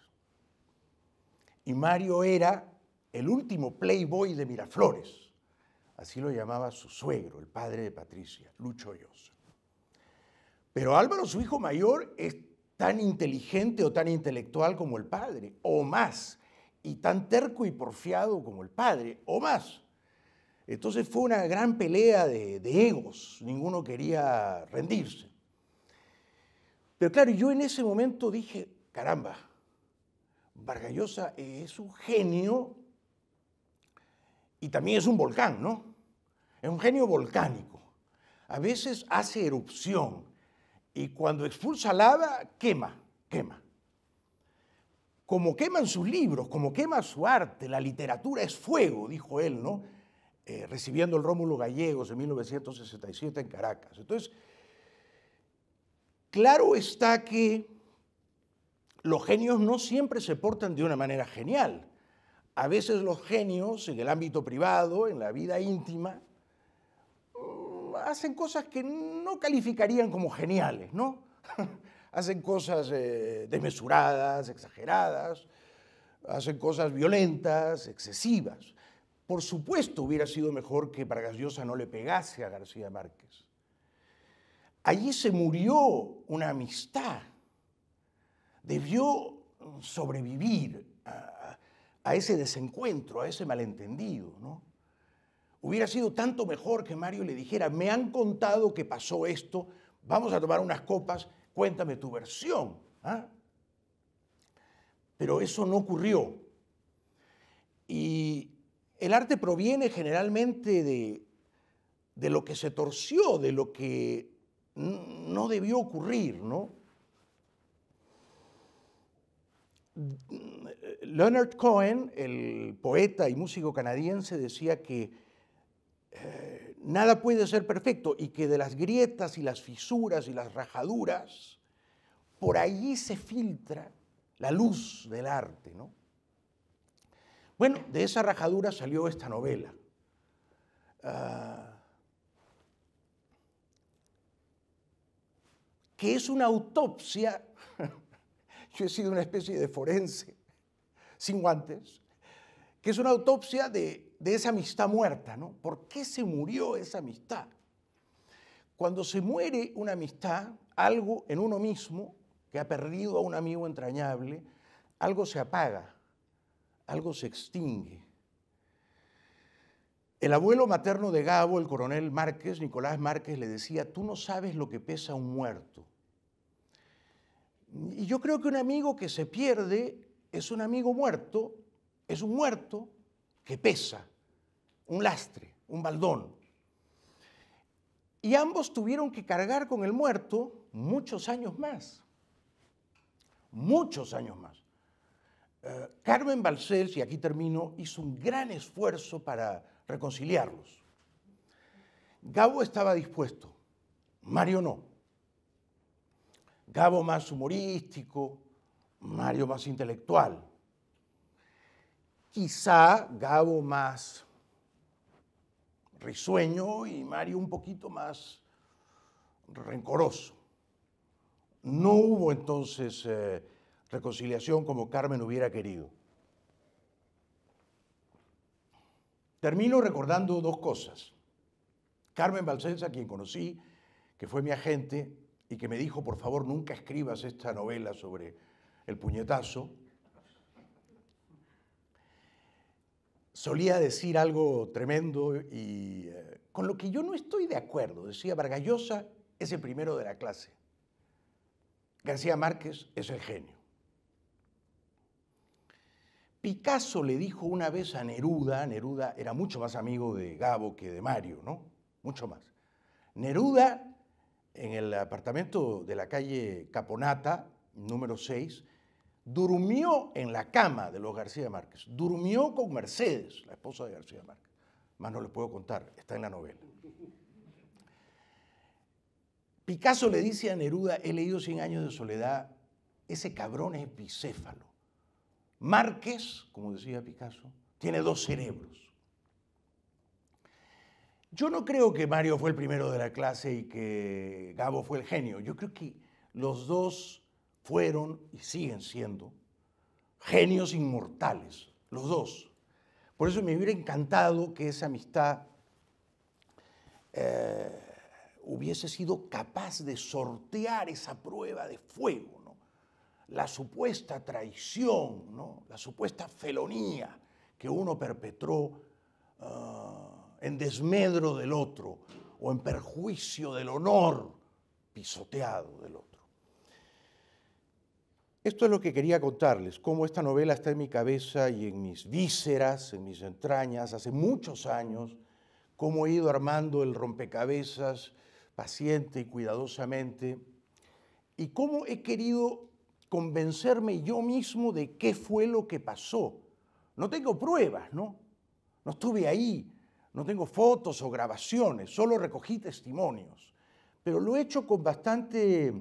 Y Mario era el último playboy de Miraflores. Así lo llamaba su suegro, el padre de Patricia, Lucho Llosa. Pero Álvaro, su hijo mayor, es tan inteligente o tan intelectual como el padre, o más, y tan terco y porfiado como el padre, o más. Entonces fue una gran pelea de, de egos, ninguno quería rendirse. Pero claro, yo en ese momento dije, caramba, Vargallosa es un genio y también es un volcán, ¿no? Es un genio volcánico. A veces hace erupción y cuando expulsa lava, quema, quema. Como queman sus libros, como quema su arte, la literatura es fuego, dijo él, ¿no? Eh, recibiendo el Rómulo Gallegos en 1967 en Caracas. Entonces, Claro está que los genios no siempre se portan de una manera genial. A veces los genios en el ámbito privado, en la vida íntima, mm, hacen cosas que no calificarían como geniales, ¿no? hacen cosas eh, desmesuradas, exageradas, hacen cosas violentas, excesivas. Por supuesto hubiera sido mejor que Vargas Llosa no le pegase a García Márquez. Allí se murió una amistad. Debió sobrevivir a, ese desencuentro, a ese malentendido. Hubiera sido tanto mejor que Mario le dijera, me han contado que pasó esto, vamos a tomar unas copas, cuéntame tu versión. ¿ah? Pero eso no ocurrió. Y el arte proviene generalmente de lo que se torció, de lo que no debió ocurrir, ¿no? Leonard Cohen, el poeta y músico canadiense, decía que eh, nada puede ser perfecto y que de las grietas y las fisuras y las rajaduras, por allí se filtra la luz del arte, ¿no? Bueno, de esa rajadura salió esta novela. Ah, que es una autopsia. Yo he sido una especie de forense, sin guantes, que es una autopsia de, esa amistad muerta, ¿no? ¿Por qué se murió esa amistad? Cuando se muere una amistad, algo en uno mismo, que ha perdido a un amigo entrañable, algo se apaga, algo se extingue. El abuelo materno de Gabo, el coronel Márquez, Nicolás Márquez, le decía, tú no sabes lo que pesa un muerto. Y yo creo que un amigo que se pierde es un amigo muerto, es un muerto que pesa, un lastre, un baldón. Y ambos tuvieron que cargar con el muerto muchos años más, muchos años más. Eh, Carmen Balcells, y aquí termino, hizo un gran esfuerzo para reconciliarlos. Gabo estaba dispuesto, Mario no. Gabo más humorístico, Mario más intelectual. Quizá Gabo más risueño y Mario un poquito más rencoroso. No hubo entonces eh, reconciliación como Carmen hubiera querido. Termino recordando dos cosas. Carmen valsenza quien conocí, que fue mi agente, y que me dijo, por favor, nunca escribas esta novela sobre el puñetazo, solía decir algo tremendo y eh, con lo que yo no estoy de acuerdo. Decía, Vargallosa es el primero de la clase. García Márquez es el genio. Picasso le dijo una vez a Neruda, Neruda era mucho más amigo de Gabo que de Mario, ¿no? Mucho más. Neruda en el apartamento de la calle Caponata, número 6, durmió en la cama de los García Márquez, durmió con Mercedes, la esposa de García Márquez. Más no les puedo contar, está en la novela. Picasso le dice a Neruda, he leído 100 años de soledad, ese cabrón es bicéfalo. Márquez, como decía Picasso, tiene dos cerebros. Yo no creo que Mario fue el primero de la clase y que Gabo fue el genio. Yo creo que los dos fueron y siguen siendo genios inmortales, los dos. Por eso me hubiera encantado que esa amistad eh, hubiese sido capaz de sortear esa prueba de fuego, ¿no? la supuesta traición, ¿no? la supuesta felonía que uno perpetró. Ah, en desmedro del otro o en perjuicio del honor pisoteado del otro. Esto es lo que quería contarles, cómo esta novela está en mi cabeza y en mis vísceras, en mis entrañas, hace muchos años, cómo he ido armando el rompecabezas paciente y cuidadosamente, y cómo he querido convencerme yo mismo de qué fue lo que pasó. No tengo pruebas, ¿no? No estuve ahí, no tengo fotos o grabaciones, solo recogí testimonios, pero lo he hecho con bastante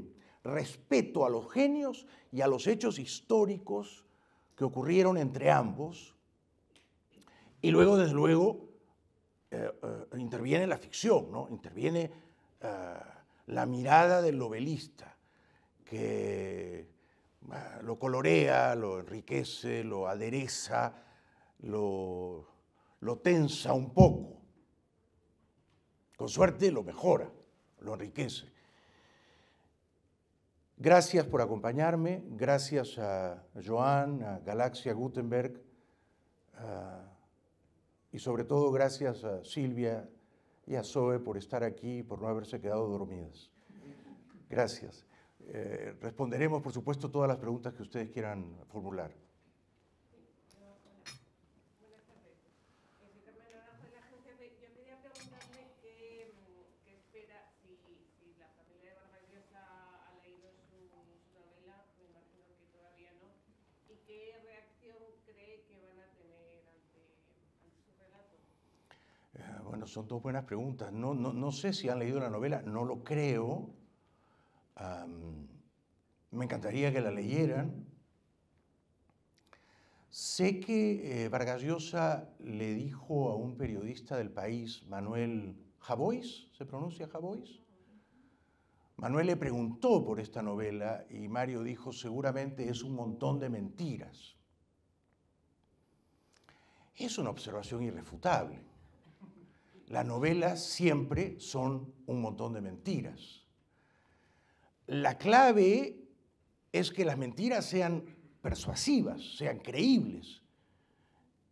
respeto a los genios y a los hechos históricos que ocurrieron entre ambos. Y luego, desde luego, eh, eh, interviene la ficción, ¿no? interviene eh, la mirada del novelista, que lo colorea, lo enriquece, lo adereza, lo lo tensa un poco. Con suerte lo mejora, lo enriquece. Gracias por acompañarme, gracias a Joan, a Galaxia Gutenberg y sobre todo gracias a Silvia y a Zoe por estar aquí y por no haberse quedado dormidas. Gracias. Eh, responderemos, por supuesto, todas las preguntas que ustedes quieran formular. son dos buenas preguntas. No, sé si han leído la novela, no lo creo. me encantaría que la leyeran. Sé que eh, le dijo a un periodista del país, Manuel Javois, ¿se pronuncia Javois? Manuel le preguntó por esta novela y Mario dijo, seguramente es un montón de mentiras. Es una observación irrefutable. Las novelas siempre son un montón de mentiras. La clave es que las mentiras sean persuasivas, sean creíbles,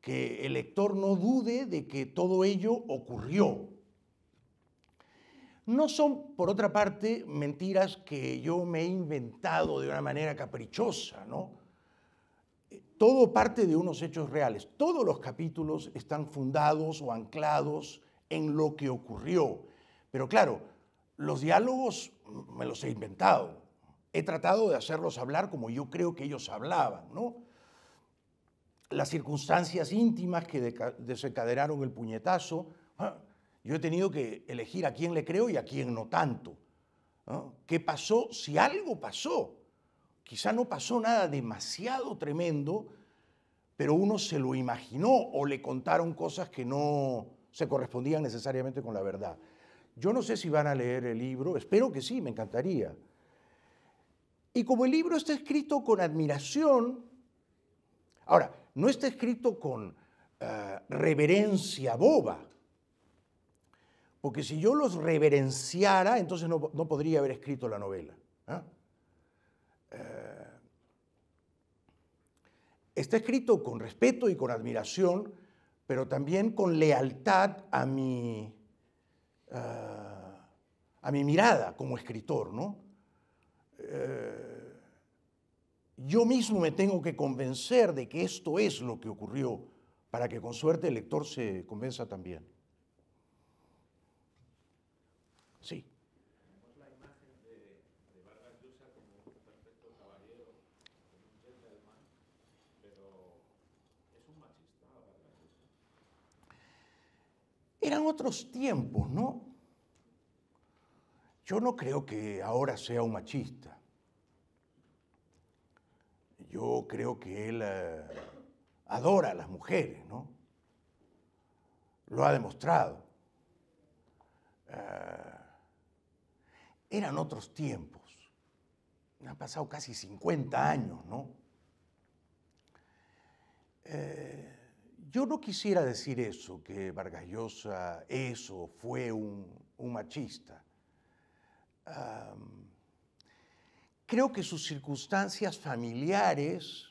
que el lector no dude de que todo ello ocurrió. No son, por otra parte, mentiras que yo me he inventado de una manera caprichosa, ¿no? Todo parte de unos hechos reales. Todos los capítulos están fundados o anclados en lo que ocurrió. Pero claro, los diálogos me los he inventado. He tratado de hacerlos hablar como yo creo que ellos hablaban, ¿no? Las circunstancias íntimas que desencadenaron el puñetazo, ¿ah? yo he tenido que elegir a quién le creo y a quién no tanto. ¿ah? ¿Qué pasó? Si algo pasó, quizá no pasó nada demasiado tremendo, pero uno se lo imaginó o le contaron cosas que no, se correspondían necesariamente con la verdad. Yo no sé si van a leer el libro, espero que sí, me encantaría. Y como el libro está escrito con admiración, ahora, no está escrito con eh, reverencia boba, porque si yo los reverenciara, entonces no, podría haber escrito la novela. ¿ah? Eh, está escrito con respeto y con admiración, pero también con lealtad a mi, ah, a mi mirada como escritor. ¿no? Eh, yo mismo me tengo que convencer de que esto es lo que ocurrió para que con suerte el lector se convenza también. Sí. Eran otros tiempos, ¿no? Yo no creo que ahora sea un machista. Yo creo que él eh, adora a las mujeres, ¿no? Lo ha demostrado. Eh, eran otros tiempos. Han pasado casi 50 años, ¿no? Eh, yo no quisiera decir eso, que Vargas Llosa es fue un, machista. creo que sus circunstancias familiares,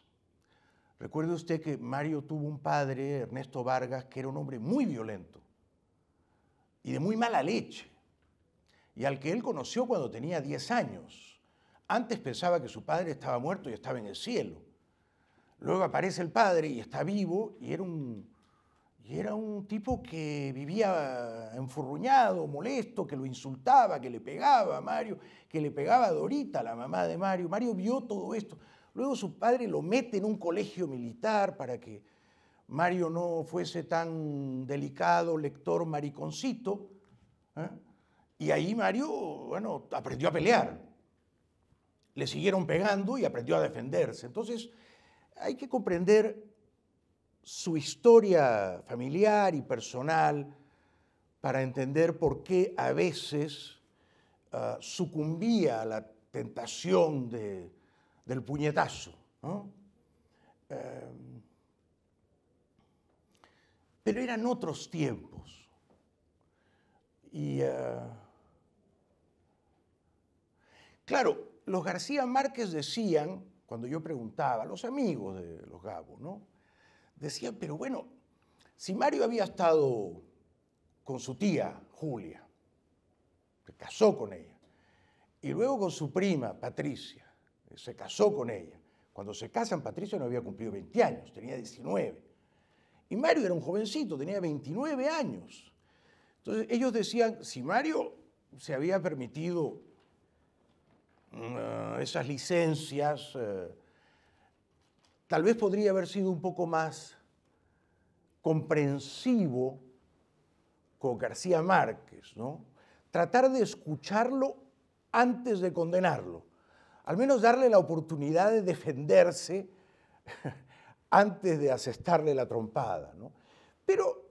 recuerde usted que Mario tuvo un padre, Ernesto Vargas, que era un hombre muy violento y de muy mala leche, y al que él conoció cuando tenía 10 años. Antes pensaba que su padre estaba muerto y estaba en el cielo. Luego aparece el padre y está vivo y era un, y era un tipo que vivía enfurruñado, molesto, que lo insultaba, que le pegaba a Mario, que le pegaba a Dorita, la mamá de Mario. Mario vio todo esto. Luego su padre lo mete en un colegio militar para que Mario no fuese tan delicado lector mariconcito. ¿eh? Y ahí Mario, bueno, aprendió a pelear. Le siguieron pegando y aprendió a defenderse. Entonces, hay que comprender su historia familiar y personal para entender por qué a veces ah, sucumbía a la tentación del puñetazo. Em, pero eran otros tiempos. Y ah, claro, los García Márquez decían cuando yo preguntaba, a los amigos de los Gabos, ¿no? Decían, pero bueno, si Mario había estado con su tía, Julia, se casó con ella, y luego con su prima, Patricia, se casó con ella. Cuando se casan, Patricia no había cumplido 20 años, tenía 19. Y Mario era un jovencito, tenía 29 años. Entonces ellos decían, si Mario se había permitido eh, esas licencias, eh, tal vez podría haber sido un poco más comprensivo con García Márquez, ¿no? Tratar de escucharlo antes de condenarlo, al menos darle la oportunidad de defenderse antes de asestarle la trompada, ¿no? Pero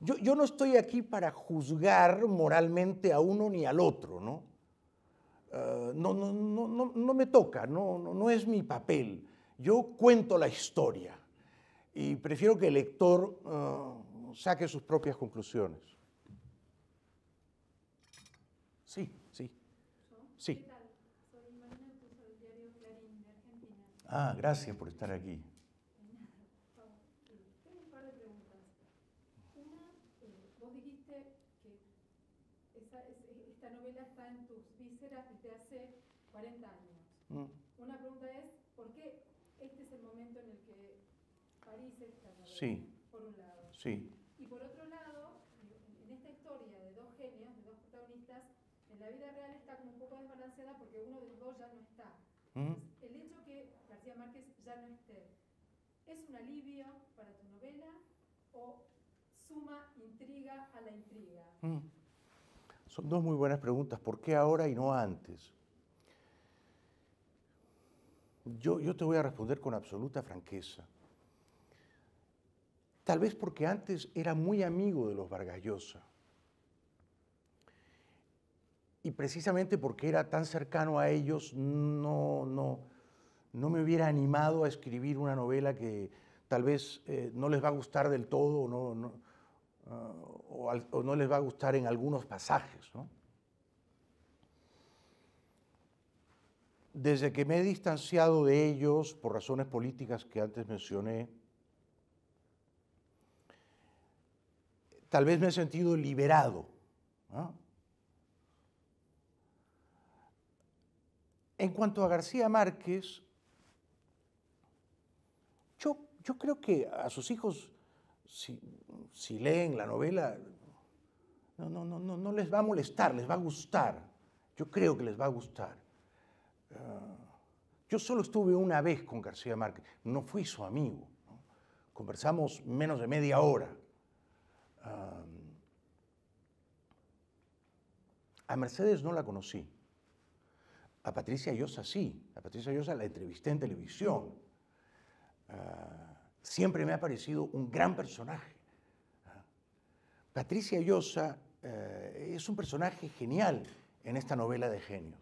yo, yo, no estoy aquí para juzgar moralmente a uno ni al otro, ¿no? Ah, no, no, no, no, me toca, no, no es mi papel. Yo cuento la historia y prefiero que el lector ah, saque sus propias conclusiones. Sí, sí. Sí. Ah, gracias por estar aquí. 40 años. Mm. Una pregunta es, ¿por qué este es el momento en el que París está sí. por un lado? Sí. Y por otro lado, en esta historia de dos genios, de dos protagonistas, en la vida real está como un poco desbalanceada porque uno de los dos ya no está. el hecho que García Márquez ya no esté, ¿es un alivio para tu novela o suma intriga a la intriga? Mm. Son dos muy buenas preguntas. ¿Por qué ahora y no antes? Yo, te voy a responder con absoluta franqueza. Tal vez porque antes era muy amigo de los Vargas Y precisamente porque era tan cercano a ellos, no, no, no me hubiera animado a escribir una novela que tal vez eh, no les va a gustar del todo o, ah, o, no les va a gustar en algunos pasajes. ¿no? Desde que me he distanciado de ellos por razones políticas que antes mencioné, tal vez me he sentido liberado. En cuanto a García Márquez, yo, creo que a sus hijos, si, leen la novela, no, no, no les va a molestar, les va a gustar. Yo creo que les va a gustar yo solo estuve una vez con García Márquez, no fui su amigo. Conversamos menos de media hora. a Mercedes no la conocí. A Patricia Llosa sí. A Patricia Llosa la entrevisté en televisión. Ah, siempre me ha parecido un gran personaje. Ah, Patricia Llosa eh, es un personaje genial en esta novela de genios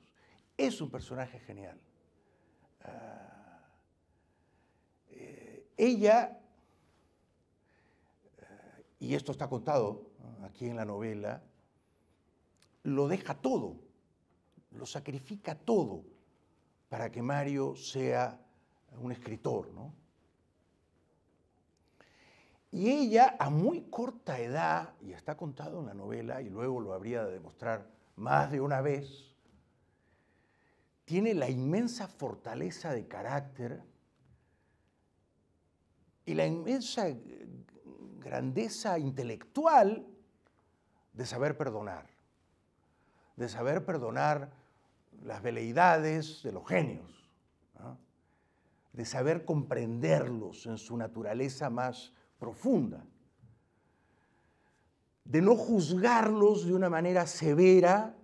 es un personaje genial. Ah, eh, ella, eh, y esto está contado aquí en la novela, lo deja todo, lo sacrifica todo para que Mario sea un escritor, Y ella, a muy corta edad, y está contado en la novela, y luego lo habría de demostrar más de una vez, tiene la inmensa fortaleza de carácter y la inmensa grandeza intelectual de saber perdonar, de saber perdonar las veleidades de los genios, de saber comprenderlos en su naturaleza más profunda, de no juzgarlos de una manera severa,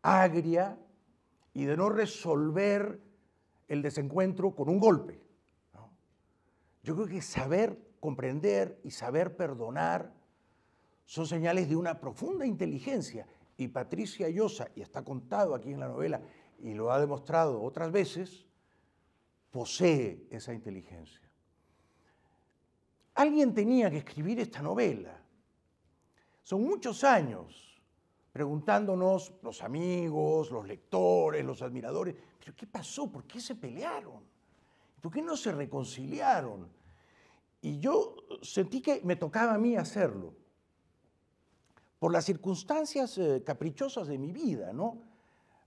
agria, y de no resolver el desencuentro con un golpe. Yo creo que saber comprender y saber perdonar son señales de una profunda inteligencia. Y Patricia Llosa, y está contado aquí en la novela y lo ha demostrado otras veces, posee esa inteligencia. Alguien tenía que escribir esta novela. Son muchos años preguntándonos los amigos, los lectores, los admiradores, pero ¿qué pasó? ¿Por qué se pelearon? ¿Por qué no se reconciliaron? Y yo sentí que me tocaba a mí hacerlo, por las circunstancias eh, caprichosas de mi vida, ¿no?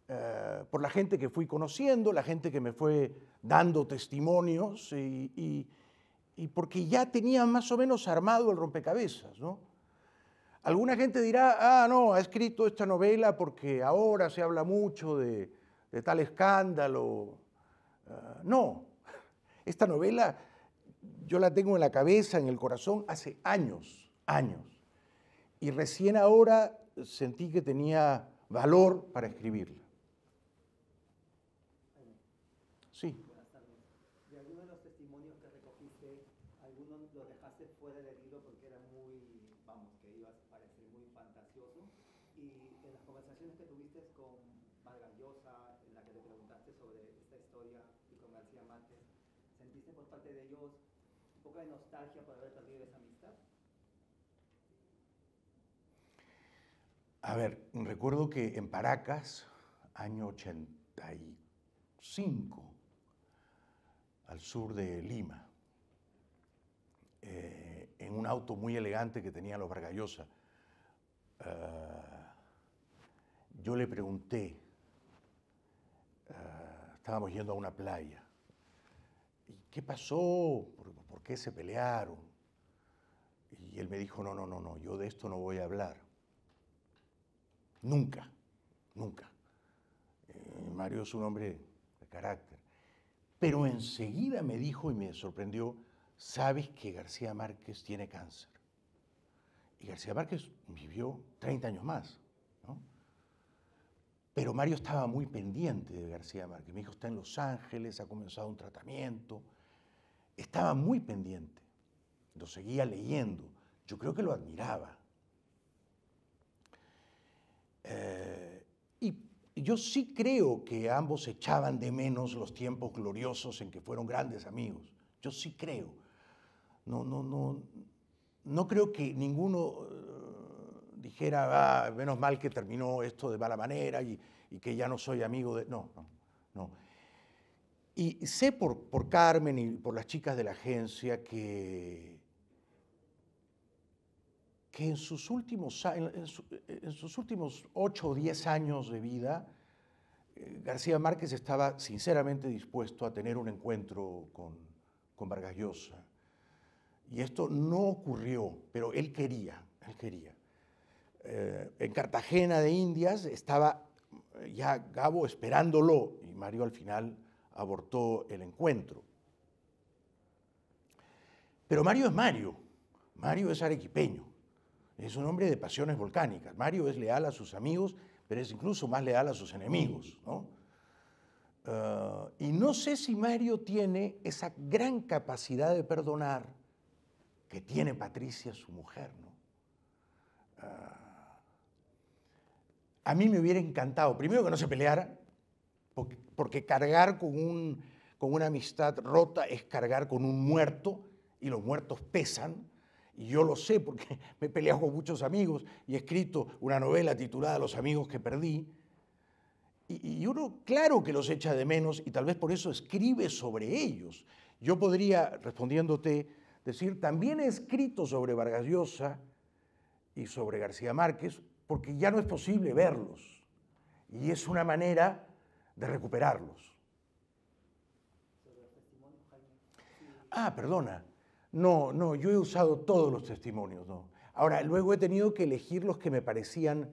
Eh, por la gente que fui conociendo, la gente que me fue dando testimonios y, y porque ya tenía más o menos armado el rompecabezas, ¿no? Alguna gente dirá, ah, no, ha escrito esta novela porque ahora se habla mucho de, tal escándalo. Ah, no, esta novela yo la tengo en la cabeza, en el corazón, hace años, años. Y recién ahora sentí que tenía valor para escribirla. A ver, recuerdo que en Paracas, año 85, al sur de Lima, eh, en un auto muy elegante que tenía los Vargallosa, eh, yo le pregunté, eh, estábamos yendo a una playa, qué pasó? ¿Por, ¿Por qué se pelearon? Y él me dijo, no, no, no, no, yo de esto no voy a hablar Nunca, nunca. Eh, Mario es un hombre de carácter. Pero enseguida me dijo y me sorprendió, sabes que García Márquez tiene cáncer. Y García Márquez vivió 30 años más. Pero Mario estaba muy pendiente de García Márquez. Mi hijo está en Los Ángeles, ha comenzado un tratamiento. Estaba muy pendiente. Lo seguía leyendo. Yo creo que lo admiraba. Eh, y yo sí creo que ambos echaban de menos los tiempos gloriosos en que fueron grandes amigos. Yo sí creo. No, no, no, no creo que ninguno eh, dijera, ah, menos mal que terminó esto de mala manera y, y, que ya no soy amigo de... No, no, no. Y sé por, por Carmen y por las chicas de la agencia que que en sus últimos, en, sus últimos 8 o 10 años de vida, eh, García Márquez estaba sinceramente dispuesto a tener un encuentro con, con Vargas Llosa. Y esto no ocurrió, pero él quería, él quería. Eh, en Cartagena de Indias estaba eh, ya Gabo esperándolo y Mario al final abortó el encuentro. Pero Mario es Mario, Mario es arequipeño es un hombre de pasiones volcánicas. Mario es leal a sus amigos, pero es incluso más leal a sus enemigos. Eh, y no sé si Mario tiene esa gran capacidad de perdonar que tiene Patricia, su mujer. ¿no? Eh, a mí me hubiera encantado, primero que no se peleara, porque, cargar con, un, con una amistad rota es cargar con un muerto y los muertos pesan y yo lo sé porque me he peleado con muchos amigos y he escrito una novela titulada Los amigos que perdí, y, y uno claro que los echa de menos y tal vez por eso escribe sobre ellos. Yo podría, respondiéndote, decir, también he escrito sobre Vargas Llosa y sobre García Márquez porque ya no es posible verlos y es una manera de recuperarlos. Ah, perdona. No, no, yo he usado todos los testimonios, ¿no? Ahora, luego he tenido que elegir los que me parecían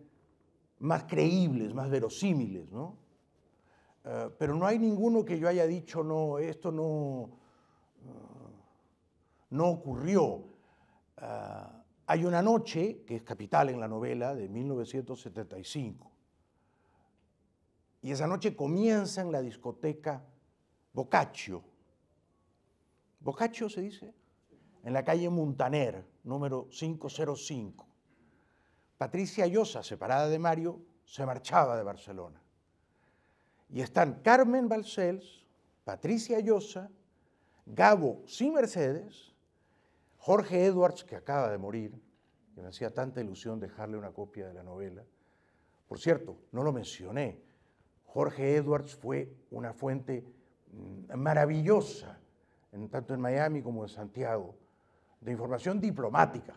más creíbles, más verosímiles, ¿no? Eh, pero no hay ninguno que yo haya dicho, no, esto no, eh, no ocurrió. Eh, hay una noche, que es capital en la novela, de 1975. Y esa noche comienza en la discoteca Boccaccio. ¿Boccaccio se dice? en la calle Muntaner, número 505. Patricia Llosa, separada de Mario, se marchaba de Barcelona. Y están Carmen Balcells, Patricia Llosa, Gabo sin Mercedes, Jorge Edwards, que acaba de morir, que me hacía tanta ilusión dejarle una copia de la novela. Por cierto, no lo mencioné, Jorge Edwards fue una fuente mm, maravillosa, tanto en Miami como en Santiago, de información diplomática.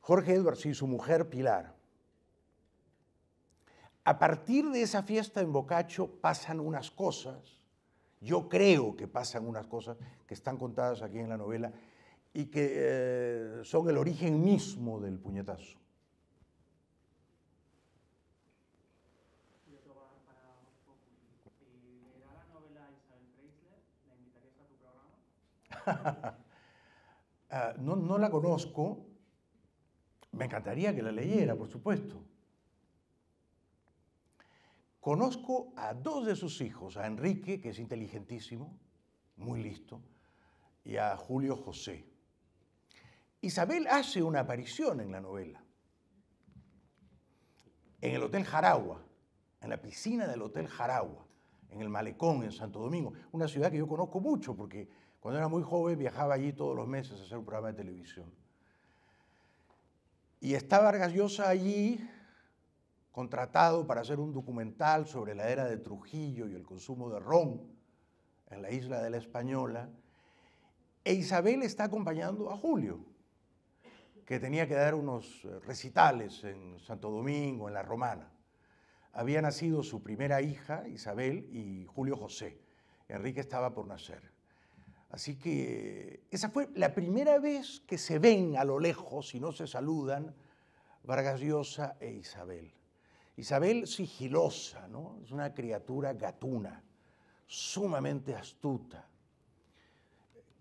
Jorge Edwards y su mujer Pilar. A partir de esa fiesta en Bocacho pasan unas cosas, yo creo que pasan unas cosas que están contadas aquí en la novela y que eh, son el origen mismo del puñetazo. Ah, no, no la conozco, me encantaría que la leyera, por supuesto. Conozco a dos de sus hijos, a Enrique, que es inteligentísimo, muy listo, y a Julio José. Isabel hace una aparición en la novela, en el Hotel Jaragua, en la piscina del Hotel Jaragua, en el Malecón, en Santo Domingo, una ciudad que yo conozco mucho porque cuando era muy joven viajaba allí todos los meses a hacer un programa de televisión. Y estaba Vargas Llosa allí contratado para hacer un documental sobre la era de Trujillo y el consumo de ron en la isla de la Española. E Isabel está acompañando a Julio, que tenía que dar unos eh, recitales en Santo Domingo, en La Romana. Había nacido su primera hija, Isabel, y Julio José. Enrique estaba por nacer. Así que esa fue la primera vez que se ven a lo lejos y no se saludan Vargas Llosa e Isabel. Isabel sigilosa, ¿no? Es una criatura gatuna, sumamente astuta,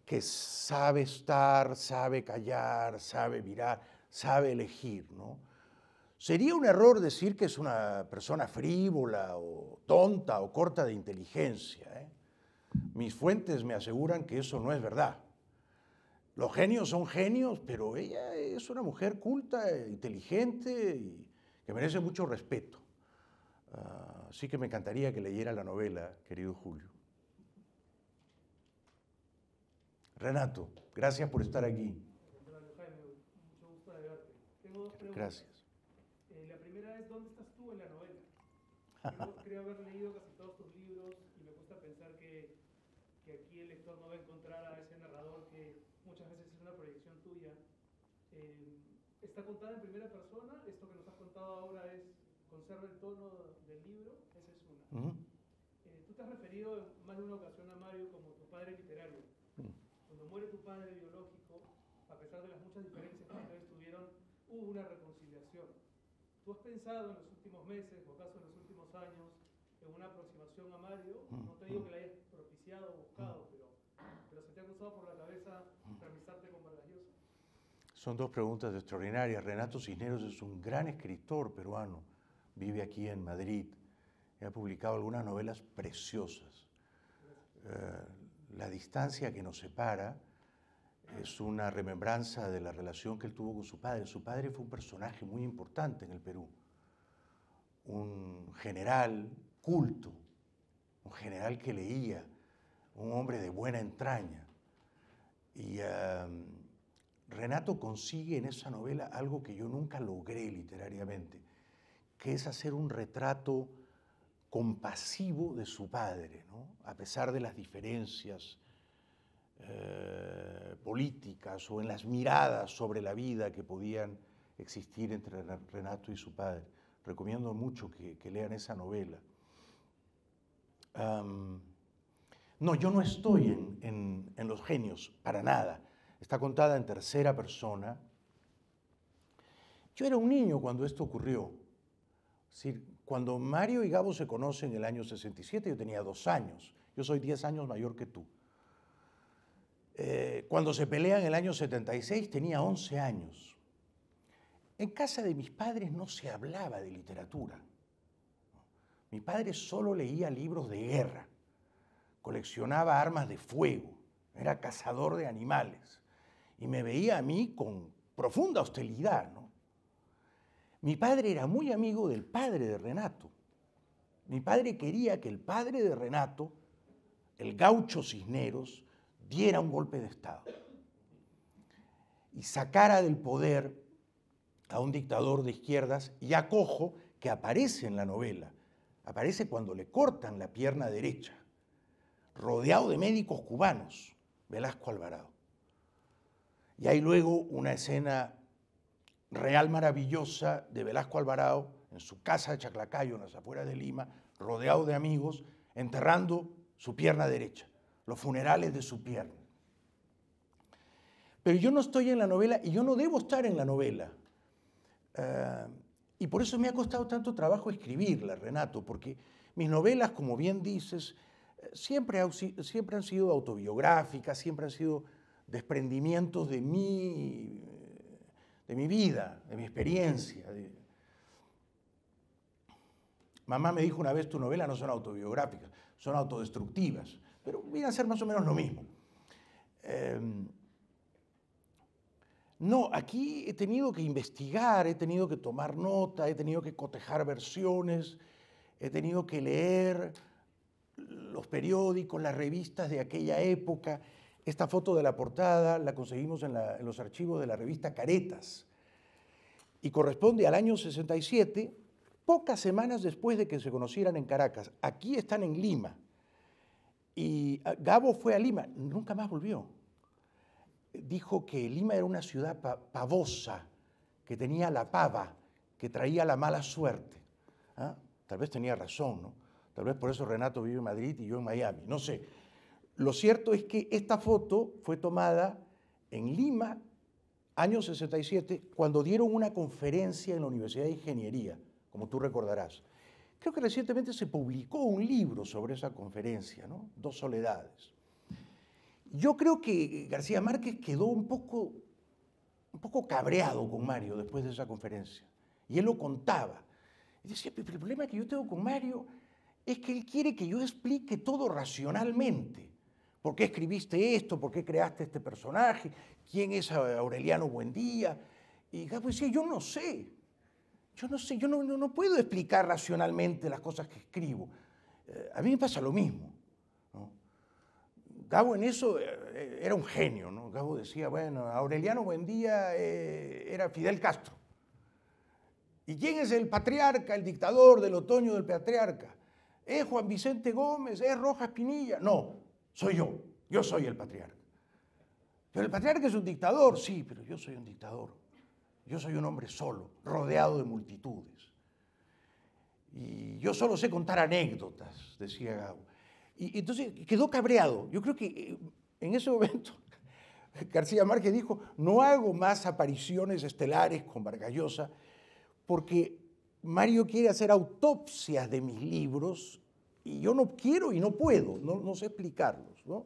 que sabe estar, sabe callar, sabe mirar, sabe elegir, ¿no? Sería un error decir que es una persona frívola o tonta o corta de inteligencia, ¿eh? Mis fuentes me aseguran que eso no es verdad. Los genios son genios, pero ella es una mujer culta, inteligente y que merece mucho respeto. así ah, que me encantaría que leyera la novela, querido Julio. Renato, gracias por estar aquí. Gracias. Eh, la primera es, ¿dónde estás tú en la novela? creo haber leído casi todos tus libros que aquí el lector no va a encontrar a ese narrador que muchas veces es una proyección tuya. Eh, está contada en primera persona, esto que nos has contado ahora es, conserva el tono del libro, esa es una. Eh, tú te has referido en más de una ocasión a Mario como tu padre literario. Cuando muere tu padre biológico, a pesar de las muchas diferencias que ustedes tuvieron, hubo una reconciliación. ¿Tú has pensado en los últimos meses, o acaso en los últimos años, en una aproximación a Mario? No te digo que la hayas son dos preguntas extraordinarias. Renato Cisneros es un gran escritor peruano, vive aquí en Madrid, ha publicado algunas novelas preciosas. Eh, la distancia que nos separa es una remembranza de la relación que él tuvo con su padre. Su padre fue un personaje muy importante en el Perú, un general culto, un general que leía, un hombre de buena entraña. Y Renato consigue en esa novela algo que yo nunca logré literariamente, que es hacer un retrato compasivo de su padre, a pesar de las diferencias eh, políticas o en las miradas sobre la vida que podían existir entre Renato y su padre. Recomiendo mucho que, lean esa novela. No, yo no estoy en, los genios, para nada. Está contada en tercera persona. Yo era un niño cuando esto ocurrió. Es cuando Mario y Gabo se conocen en el año 67, yo tenía dos años. Yo soy diez años mayor que tú. Eh, cuando se pelean en el año 76, tenía 11 años. En casa de mis padres no se hablaba de literatura. Mi padre solo leía libros de guerra coleccionaba armas de fuego, era cazador de animales y me veía a mí con profunda hostilidad. ¿no? Mi padre era muy amigo del padre de Renato. Mi padre quería que el padre de Renato, el gaucho Cisneros, diera un golpe de Estado y sacara del poder a un dictador de izquierdas y a Cojo, que aparece en la novela, aparece cuando le cortan la pierna derecha rodeado de médicos cubanos, Velasco Alvarado. Y hay luego una escena real maravillosa de Velasco Alvarado en su casa de Chaclacayo, en las afueras de Lima, rodeado de amigos, enterrando su pierna derecha, los funerales de su pierna. Pero yo no estoy en la novela y yo no debo estar en la novela. Eh, y por eso me ha costado tanto trabajo escribirla, Renato, porque mis novelas, como bien dices, siempre, han sido autobiográficas, siempre han sido desprendimientos de de mi vida, de mi experiencia. Mamá me dijo una vez, tus novelas no son autobiográficas, son autodestructivas, pero vienen a ser más o menos lo mismo. Em, no, aquí he tenido que investigar, he tenido que tomar nota, he tenido que cotejar versiones, he tenido que leer, los periódicos, las revistas de aquella época. Esta foto de la portada la conseguimos en, los archivos de la revista Caretas y corresponde al año 67, pocas semanas después de que se conocieran en Caracas. Aquí están en Lima. Y ah, Gabo fue a Lima, nunca más volvió. Dijo que Lima era una ciudad pavosa, que tenía la pava, que traía la mala suerte. Ah, tal vez tenía razón, ¿no? Tal vez por eso Renato vive en Madrid y yo en Miami, no sé. Lo cierto es que esta foto fue tomada en Lima, año 67, cuando dieron una conferencia en la Universidad de Ingeniería, como tú recordarás. Creo que recientemente se publicó un libro sobre esa conferencia, ¿no? Dos soledades. Yo creo que García Márquez quedó un poco, un poco cabreado con Mario después de esa conferencia. Y él lo contaba. Y decía, el problema que yo tengo con Mario es que Él quiere que yo explique todo racionalmente. ¿Por qué escribiste esto? ¿Por qué creaste este personaje? ¿Quién es Aureliano Buendía? Y Gabo decía, yo no sé. Yo no sé, yo no, puedo explicar racionalmente las cosas que escribo. Eh, a mí me pasa lo mismo. Gabo en eso eh, eh, era un genio. Gabo decía, bueno, Aureliano Buendía era Fidel Castro. ¿Y quién es el patriarca, el dictador del otoño del patriarca? es Juan Vicente Gómez, es Rojas Pinilla. No, soy yo, yo soy el patriarca. Pero el patriarca es un dictador, sí, pero yo soy un dictador. Yo soy un hombre solo, rodeado de multitudes. Y yo solo sé contar anécdotas, decía Gago. Y entonces quedó cabreado. Yo creo que eh, en ese momento García Márquez dijo, no hago más apariciones estelares con Vargallosa, porque Mario quiere hacer autopsias de mis libros y yo no quiero y no puedo, no, sé explicarlos. ¿no?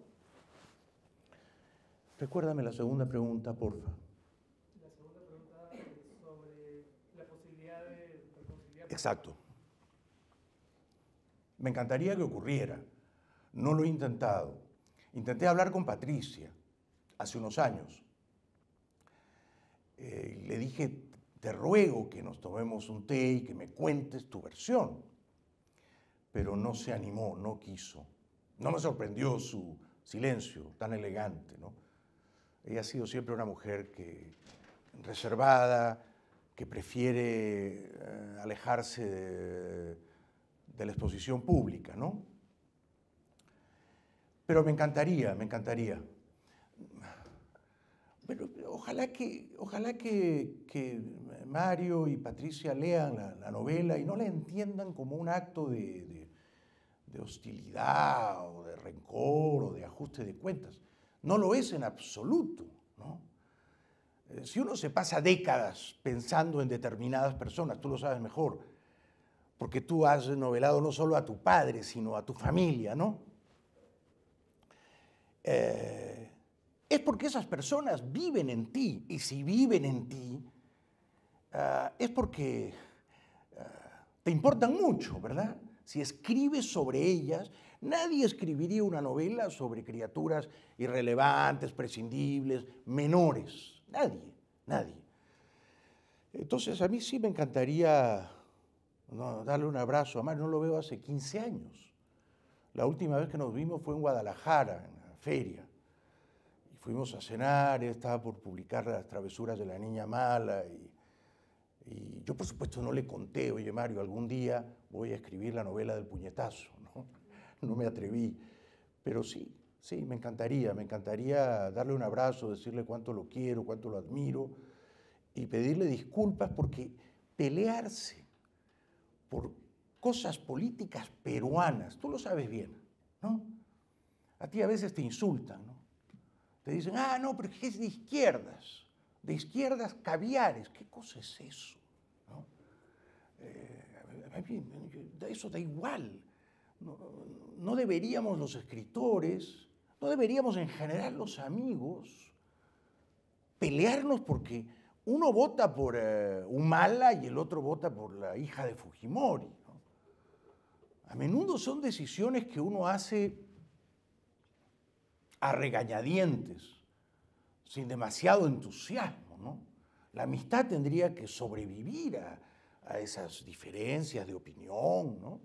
Recuérdame la segunda pregunta, porfa. La segunda pregunta es sobre la posibilidad de reconciliar. Exacto. Me encantaría que ocurriera. No lo he intentado. Intenté hablar con Patricia hace unos años. Eh, le dije, te ruego que nos tomemos un té y que me cuentes tu versión. Pero no se animó, no quiso. No me sorprendió su silencio tan elegante, Ella ha sido siempre una mujer que reservada, que prefiere eh, alejarse de, la exposición pública, Pero me encantaría, me encantaría. Pero ojalá que, ojalá que Mario y Patricia lean la, novela y no la entiendan como un acto de, hostilidad o de rencor o de ajuste de cuentas. No lo es en absoluto. ¿no? Eh, si uno se pasa décadas pensando en determinadas personas, tú lo sabes mejor, porque tú has novelado no solo a tu padre, sino a tu familia, ¿no? Eh, es porque esas personas viven en ti y si viven en ti, Ah, es porque ah, te importan mucho, ¿verdad? Si escribes sobre ellas, nadie escribiría una novela sobre criaturas irrelevantes, prescindibles, menores. Nadie, nadie. Entonces a mí sí me encantaría darle un abrazo. a Además, no lo veo hace 15 años. La última vez que nos vimos fue en Guadalajara, en la feria. Y fuimos a cenar, estaba por publicar Las travesuras de la niña mala y y yo, por supuesto, no le conté, oye, Mario, algún día voy a escribir la novela del puñetazo, ¿no? No me atreví. Pero sí, sí, me encantaría, me encantaría darle un abrazo, decirle cuánto lo quiero, cuánto lo admiro y pedirle disculpas porque pelearse por cosas políticas peruanas, tú lo sabes bien, ¿no? A ti a veces te insultan, ¿no? Te dicen, ah, no, pero es de izquierdas, de izquierdas caviares, ¿qué cosa es eso? Eh, eso da igual. No, deberíamos los escritores, no deberíamos en general los amigos pelearnos porque uno vota por Humala eh, y el otro vota por la hija de Fujimori. A menudo son decisiones que uno hace a regañadientes, sin demasiado entusiasmo. La amistad tendría que sobrevivir a, a esas diferencias de opinión, ¿no?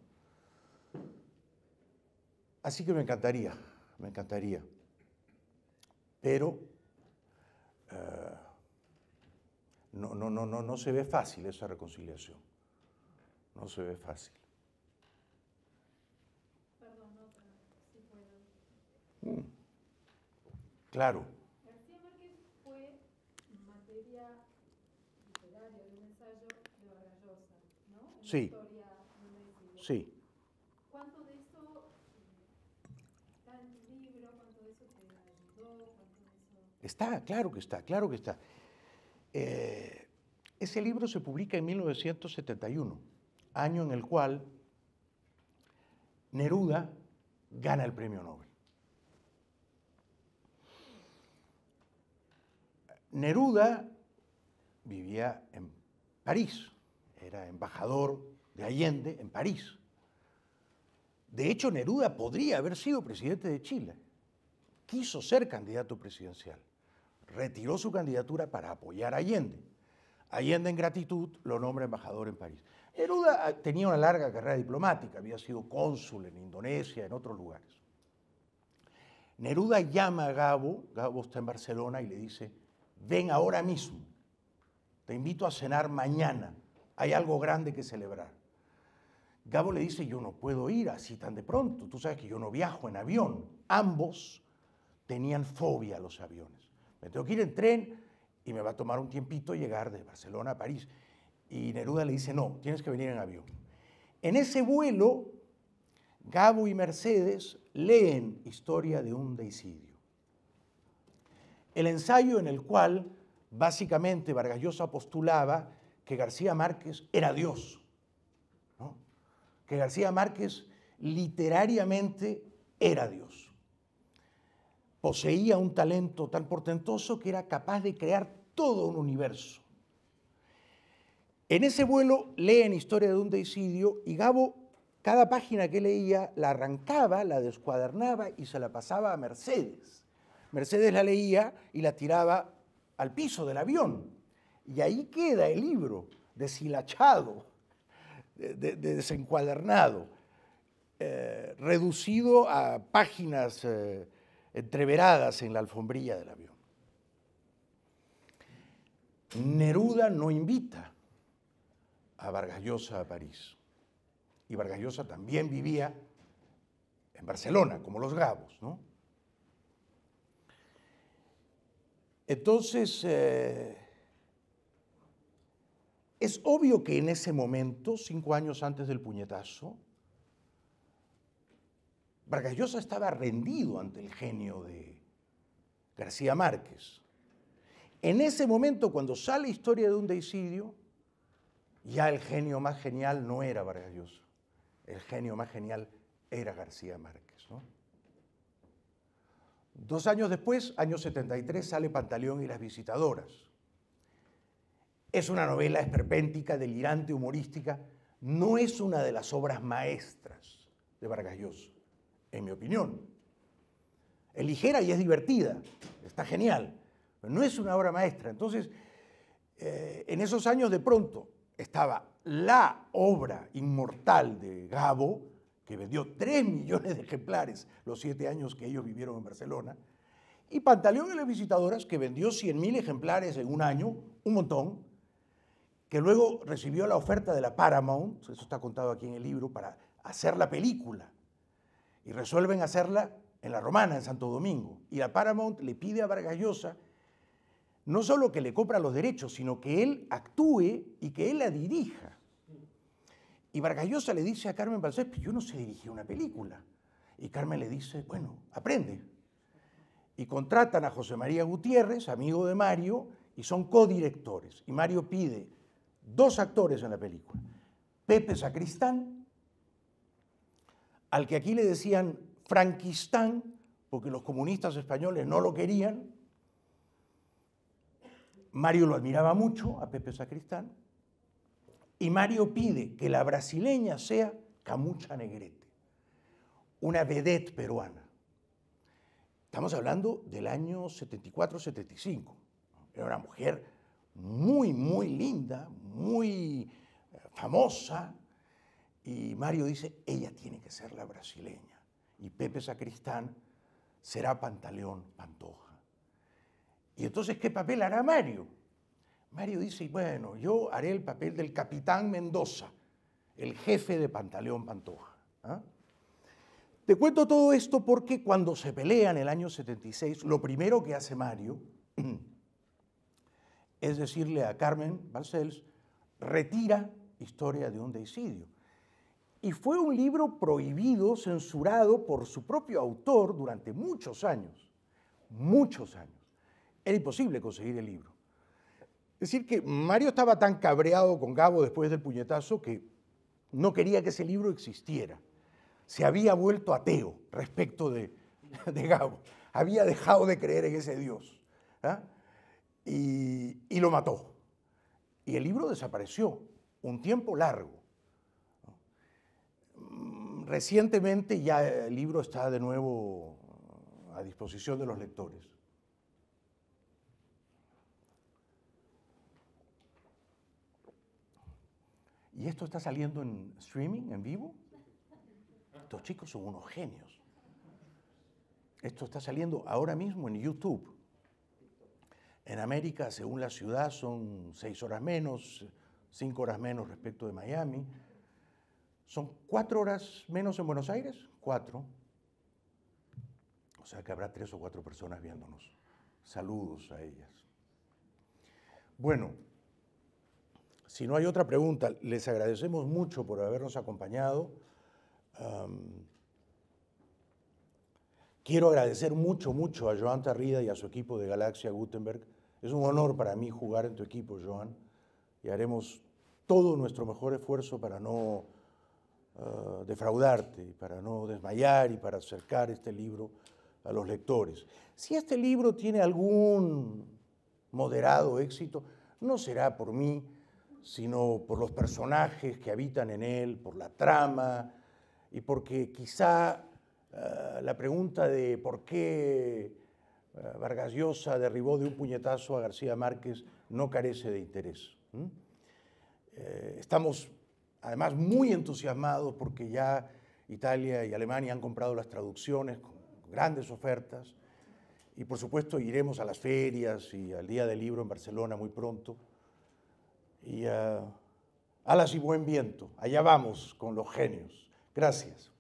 Así que me encantaría, me encantaría. Pero no, no, no, no, no se ve fácil esa reconciliación. No se ve fácil. Perdón, no, puedo. Claro. Sí. ¿Cuánto de eso eh, está en tu libro? ¿Cuánto de eso te ayudó? Está, claro que está, claro que está. Eh, ese libro se publica en 1971, año en el cual Neruda gana el premio Nobel. Neruda vivía en París era embajador de Allende en París. De hecho, Neruda podría haber sido presidente de Chile. Quiso ser candidato presidencial. Retiró su candidatura para apoyar a Allende. Allende, en gratitud, lo nombra embajador en París. Neruda ah, tenía una larga carrera diplomática, había sido cónsul en Indonesia, en otros lugares. Neruda llama a Gabo, Gabo está en Barcelona, y le dice, ven ahora mismo, te invito a cenar mañana hay algo grande que celebrar. Gabo le dice, yo no puedo ir así tan de pronto, tú sabes que yo no viajo en avión. Ambos tenían fobia a los aviones. Me tengo que ir en tren y me va a tomar un tiempito llegar de Barcelona a París. Y Neruda le dice, no, tienes que venir en avión. En ese vuelo, Gabo y Mercedes leen Historia de un deicidio. El ensayo en el cual básicamente Vargallosa Llosa postulaba que García Márquez era Dios, que García Márquez literariamente era Dios. Poseía un talento tan portentoso que era capaz de crear todo un universo. En ese vuelo leen Historia de un Deicidio y Gabo, cada página que leía, la arrancaba, la descuadernaba y se la pasaba a Mercedes. Mercedes la leía y la tiraba al piso del avión. Y ahí queda el libro, deshilachado, desencuadernado, eh, reducido a páginas eh, entreveradas en la alfombrilla del avión. Neruda no invita a Vargallosa a París. Y Vargallosa también vivía en Barcelona, como los Gabos, ¿no? Entonces, eh, es obvio que en ese momento, cinco años antes del puñetazo, Vargas Llosa estaba rendido ante el genio de García Márquez. En ese momento, cuando sale Historia de un Deicidio, ya el genio más genial no era Vargas Llosa. El genio más genial era García Márquez. Dos años después, año 73, sale Pantaleón y las visitadoras. Es una novela esperpéntica, delirante, humorística. No es una de las obras maestras de Vargas Llosa, en mi opinión. Es ligera y es divertida, está genial, pero no es una obra maestra. Entonces, eh, en esos años de pronto estaba la obra inmortal de Gabo, que vendió 3 millones de ejemplares los 7 años que ellos vivieron en Barcelona, y Pantaleón y las visitadoras, que vendió 100.000 ejemplares en un año, un montón, que luego recibió la oferta de la Paramount, eso está contado aquí en el libro, para hacer la película. Y resuelven hacerla en La Romana, en Santo Domingo. Y la Paramount le pide a Vargallosa no solo que le compra los derechos, sino que él actúe y que él la dirija. Y Vargallosa le dice a Carmen Balcés, yo no sé dirigir una película. Y Carmen le dice, bueno, aprende. Y contratan a José María Gutiérrez, amigo de Mario, y son codirectores. Y Mario pide dos actores en la película. Pepe Sacristán, al que aquí le decían Franquistán, porque los comunistas españoles no lo querían. Mario lo admiraba mucho a Pepe Sacristán. Y Mario pide que la brasileña sea Camucha Negrete, una vedette peruana. Estamos hablando del año 74-75. Era una mujer muy, muy linda, muy eh, famosa. Y Mario dice, ella tiene que ser la brasileña. Y Pepe Sacristán será Pantaleón Pantoja. Y entonces, ¿qué papel hará Mario? Mario dice, bueno, yo haré el papel del capitán Mendoza, el jefe de Pantaleón Pantoja. ¿ah? Te cuento todo esto porque cuando se pelean en el año 76, lo primero que hace Mario es decirle a Carmen Barcels, retira Historia de un deicidio. Y fue un libro prohibido, censurado por su propio autor durante muchos años, muchos años. Era imposible conseguir el libro. Es decir, que Mario estaba tan cabreado con Gabo después del puñetazo que no quería que ese libro existiera. Se había vuelto ateo respecto de, Gabo. Había dejado de creer en ese Dios. ¿Ah? y, lo mató. Y el libro desapareció un tiempo largo. Recientemente ya el libro está de nuevo a disposición de los lectores. ¿Y esto está saliendo en streaming, en vivo? Estos chicos son unos genios. Esto está saliendo ahora mismo en YouTube. En América, según la ciudad, son seis horas menos, cinco horas menos respecto de Miami. Son cuatro horas menos en Buenos Aires, cuatro. O sea que habrá tres o cuatro personas viéndonos. Saludos a ellas. Bueno, si no hay otra pregunta, les agradecemos mucho por habernos acompañado. quiero agradecer mucho, mucho a Joan Tarrida y a su equipo de Galaxia Gutenberg es un honor para mí jugar en tu equipo, Joan, y haremos todo nuestro mejor esfuerzo para no eh, defraudarte, para no desmayar y para acercar este libro a los lectores. Si este libro tiene algún moderado éxito, no será por mí, sino por los personajes que habitan en él, por la trama, y porque quizá eh, la pregunta de por qué eh, Vargas Llosa derribó de un puñetazo a García Márquez no carece de interés. Eh, estamos además muy entusiasmados porque ya Italia y Alemania han comprado las traducciones con grandes ofertas y por supuesto iremos a las ferias y al Día del Libro en Barcelona muy pronto. Y eh, alas y buen viento, allá vamos con los genios. Gracias.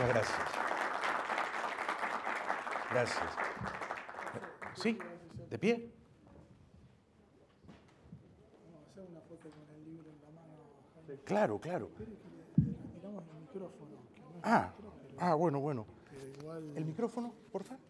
Muchas gracias. Gracias. ¿Sí? ¿De pie? Claro, claro. Ah, ah, bueno, bueno. ¿El micrófono, por favor?